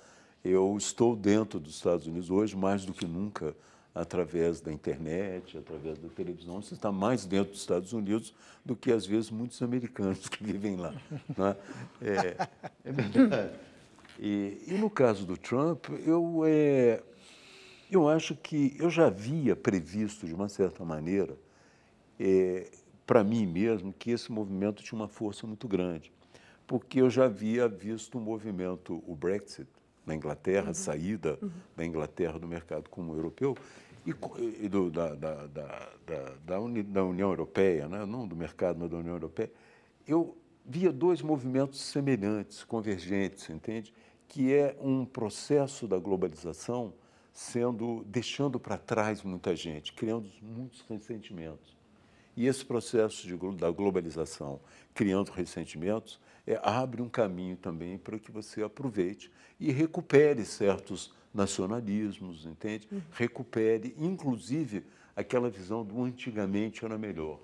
Eu estou dentro dos Estados Unidos hoje mais do que nunca através da internet, através da televisão, você está mais dentro dos Estados Unidos do que, às vezes, muitos americanos que vivem lá. Né? É, é, verdade. E, e, no caso do Trump, eu, é, eu acho que eu já havia previsto, de uma certa maneira, é, para mim mesmo, que esse movimento tinha uma força muito grande, porque eu já havia visto o um movimento, o Brexit, na Inglaterra, uhum. saída uhum. da Inglaterra do mercado comum europeu, e, do, da, da, da, Uni, da, União Europeia, né? não do mercado, mas da União Europeia, eu via dois movimentos semelhantes, convergentes, entende? Que é um processo da globalização sendo deixando para trás muita gente, criando muitos ressentimentos. E esse processo de, da globalização, criando ressentimentos, é, abre um caminho também para que você aproveite e recupere certos nacionalismos, entende? Uhum. Recupere, inclusive, aquela visão do antigamente era melhor.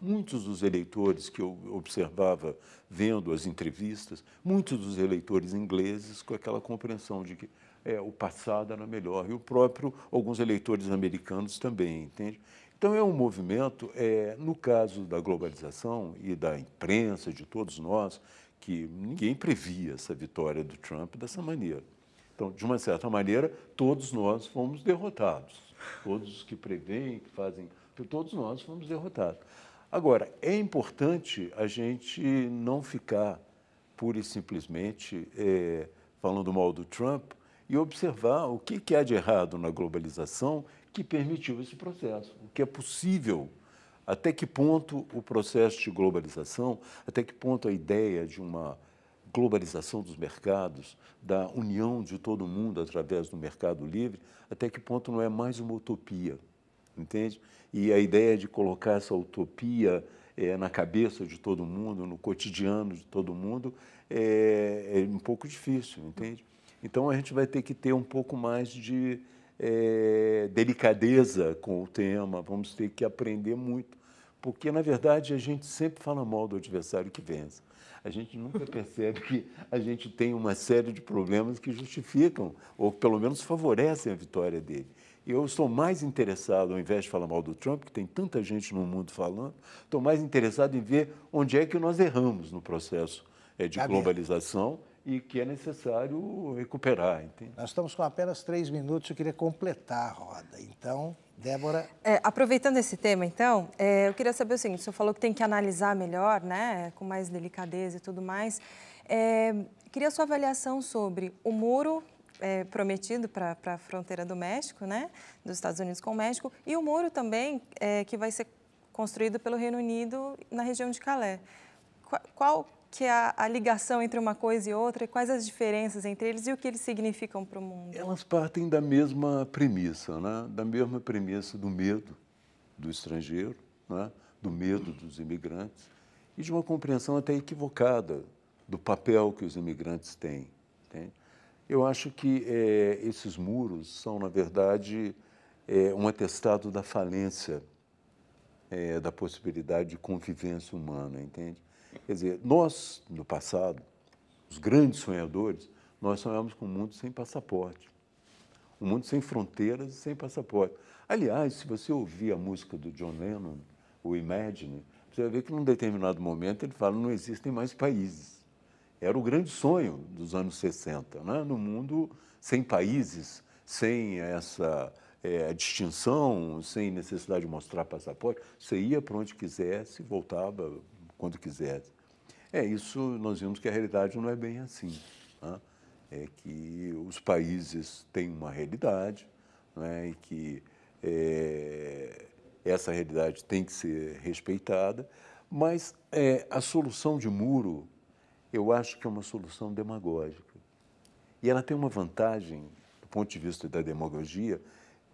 Muitos dos eleitores que eu observava vendo as entrevistas, muitos dos eleitores ingleses com aquela compreensão de que é, o passado era melhor e o próprio alguns eleitores americanos também, entende? Então é um movimento, é, no caso da globalização e da imprensa de todos nós, que ninguém previa essa vitória do Trump dessa maneira. Então, de uma certa maneira, todos nós fomos derrotados. Todos os que preveem, que fazem, todos nós fomos derrotados. Agora, é importante a gente não ficar pura e simplesmente é, falando mal do Trump e observar o que, que há de errado na globalização que permitiu esse processo, o que é possível, até que ponto o processo de globalização, até que ponto a ideia de uma globalização dos mercados, da união de todo mundo através do mercado livre, até que ponto não é mais uma utopia, entende? E a ideia de colocar essa utopia é, na cabeça de todo mundo, no cotidiano de todo mundo, é, é, um pouco difícil, entende? Então a gente vai ter que ter um pouco mais de é, delicadeza com o tema, vamos ter que aprender muito, porque na verdade a gente sempre fala mal do adversário que vence a gente nunca percebe que a gente tem uma série de problemas que justificam, ou pelo menos favorecem a vitória dele. E eu estou mais interessado, ao invés de falar mal do Trump, que tem tanta gente no mundo falando, estou mais interessado em ver onde é que nós erramos no processo eh, de tá globalização e que é necessário recuperar. Entende? Nós estamos com apenas três minutos, eu queria completar a roda. Então, Débora. É, aproveitando esse tema, então, é, eu queria saber o seguinte: o senhor falou que tem que analisar melhor, né, com mais delicadeza e tudo mais. É, queria a sua avaliação sobre o muro é, prometido para a fronteira do México, né, dos Estados Unidos com o México, e o muro também é, que vai ser construído pelo Reino Unido na região de Calais. Qual, qual que é a, a, ligação entre uma coisa e outra, e quais as diferenças entre eles e o que eles significam para o mundo? Elas partem da mesma premissa, né? da mesma premissa do medo do estrangeiro, né? do medo dos imigrantes e de uma compreensão até equivocada do papel que os imigrantes têm. Entende? Eu acho que é, esses muros são, na verdade, é, um atestado da falência é, da possibilidade de convivência humana, entende? Quer dizer, nós, no passado, os grandes sonhadores, nós sonhamos com um mundo sem passaporte. Um mundo sem fronteiras e sem passaporte. Aliás, se você ouvir a música do John Lennon, o Imagine, você vai ver que num determinado momento ele fala não existem mais países. Era o grande sonho dos anos 60, né? no mundo sem países, sem essa é, distinção, sem necessidade de mostrar passaporte. Você ia para onde quisesse, voltava quando quiser. É isso, nós vimos que a realidade não é bem assim. Né? É que os países têm uma realidade né? e que é, essa realidade tem que ser respeitada, mas é, a solução de muro, eu acho que é uma solução demagógica. E ela tem uma vantagem, do ponto de vista da demagogia,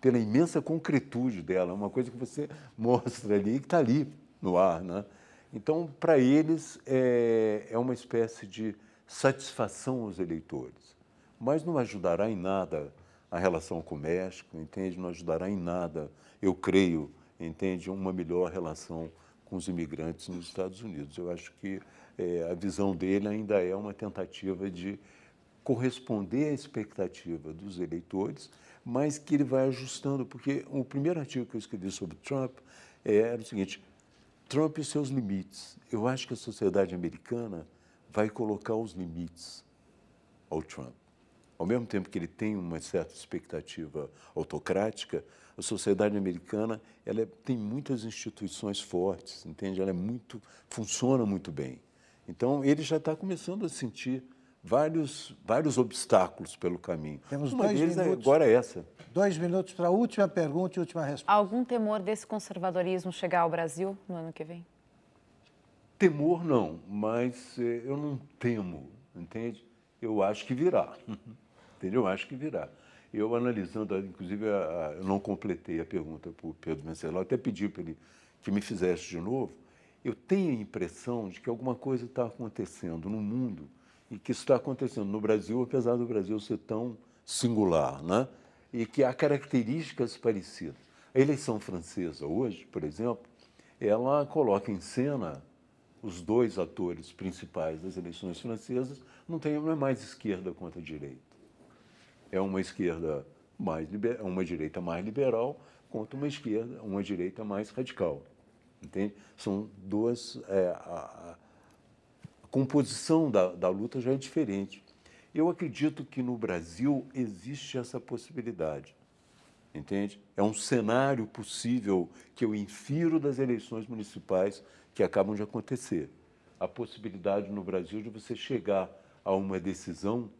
pela imensa concretude dela, uma coisa que você mostra ali, que está ali no ar, né? Então, para eles, é, é uma espécie de satisfação aos eleitores. Mas não ajudará em nada a relação com o México, entende? Não ajudará em nada, eu creio, entende? Uma melhor relação com os imigrantes nos Estados Unidos. Eu acho que é, a visão dele ainda é uma tentativa de corresponder à expectativa dos eleitores, mas que ele vai ajustando, porque o primeiro artigo que eu escrevi sobre Trump é, era o seguinte: Trump e seus limites. Eu acho que a sociedade americana vai colocar os limites ao Trump. Ao mesmo tempo que ele tem uma certa expectativa autocrática, a sociedade americana ela é, tem muitas instituições fortes, entende? Ela é muito, funciona muito bem. Então ele já está começando a sentir vários, vários obstáculos pelo caminho. Temos Uma dois né, minutos, agora é essa. Dois minutos para a última pergunta e última resposta. Algum temor desse conservadorismo chegar ao Brasil no ano que vem? Temor não, mas eh, eu não temo, entende? Eu acho que virá, entendeu? Eu acho que virá. Eu analisando, inclusive, eu não completei a pergunta para o Pedro Venceslau, até pedi para ele que me fizesse de novo. Eu tenho a impressão de que alguma coisa está acontecendo no mundo e que isso está acontecendo no Brasil, apesar do Brasil ser tão singular, né? e que há características parecidas. A eleição francesa hoje, por exemplo, ela coloca em cena os dois atores principais das eleições francesas, não, tem, não é mais esquerda contra direita. É uma esquerda mais liber, é uma direita mais liberal contra uma esquerda, uma direita mais radical. Entende? São duas é, a, composição da, da luta já é diferente. Eu acredito que no Brasil existe essa possibilidade, entende? É um cenário possível que eu infiro das eleições municipais que acabam de acontecer. A possibilidade no Brasil de você chegar a uma decisão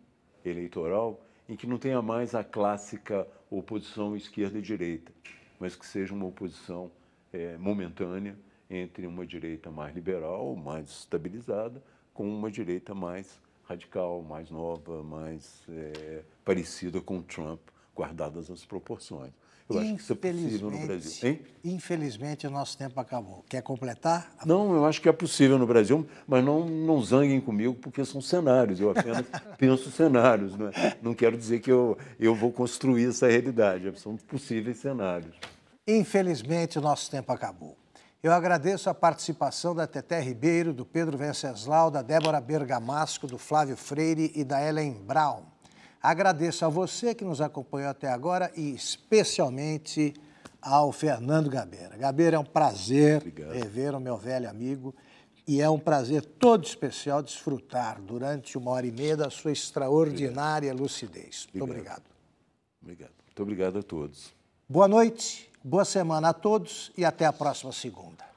eleitoral em que não tenha mais a clássica oposição esquerda e direita, mas que seja uma oposição é, momentânea entre uma direita mais liberal, mais estabilizada, com uma direita mais radical, mais nova, mais é, parecida com Trump, guardadas as proporções. Eu acho que isso é possível no Brasil. Hein? Infelizmente, o nosso tempo acabou. Quer completar? Não, eu acho que é possível no Brasil, mas não, não zanguem comigo, porque são cenários. Eu apenas penso cenários. Né? Não quero dizer que eu, eu vou construir essa realidade. São possíveis cenários. Infelizmente, o nosso tempo acabou. Eu agradeço a participação da Teté Ribeiro, do Pedro Venceslau, da Débora Bergamasco, do Flávio Freire e da Ellen Brown. Agradeço a você que nos acompanhou até agora e especialmente ao Fernando Gabeira. Gabeira, é um prazer Obrigado. rever o meu velho amigo e é um prazer todo especial desfrutar durante uma hora e meia da sua extraordinária obrigado. lucidez. Muito obrigado. Obrigado. Muito obrigado a todos. Boa noite Boa semana a todos e até a próxima segunda.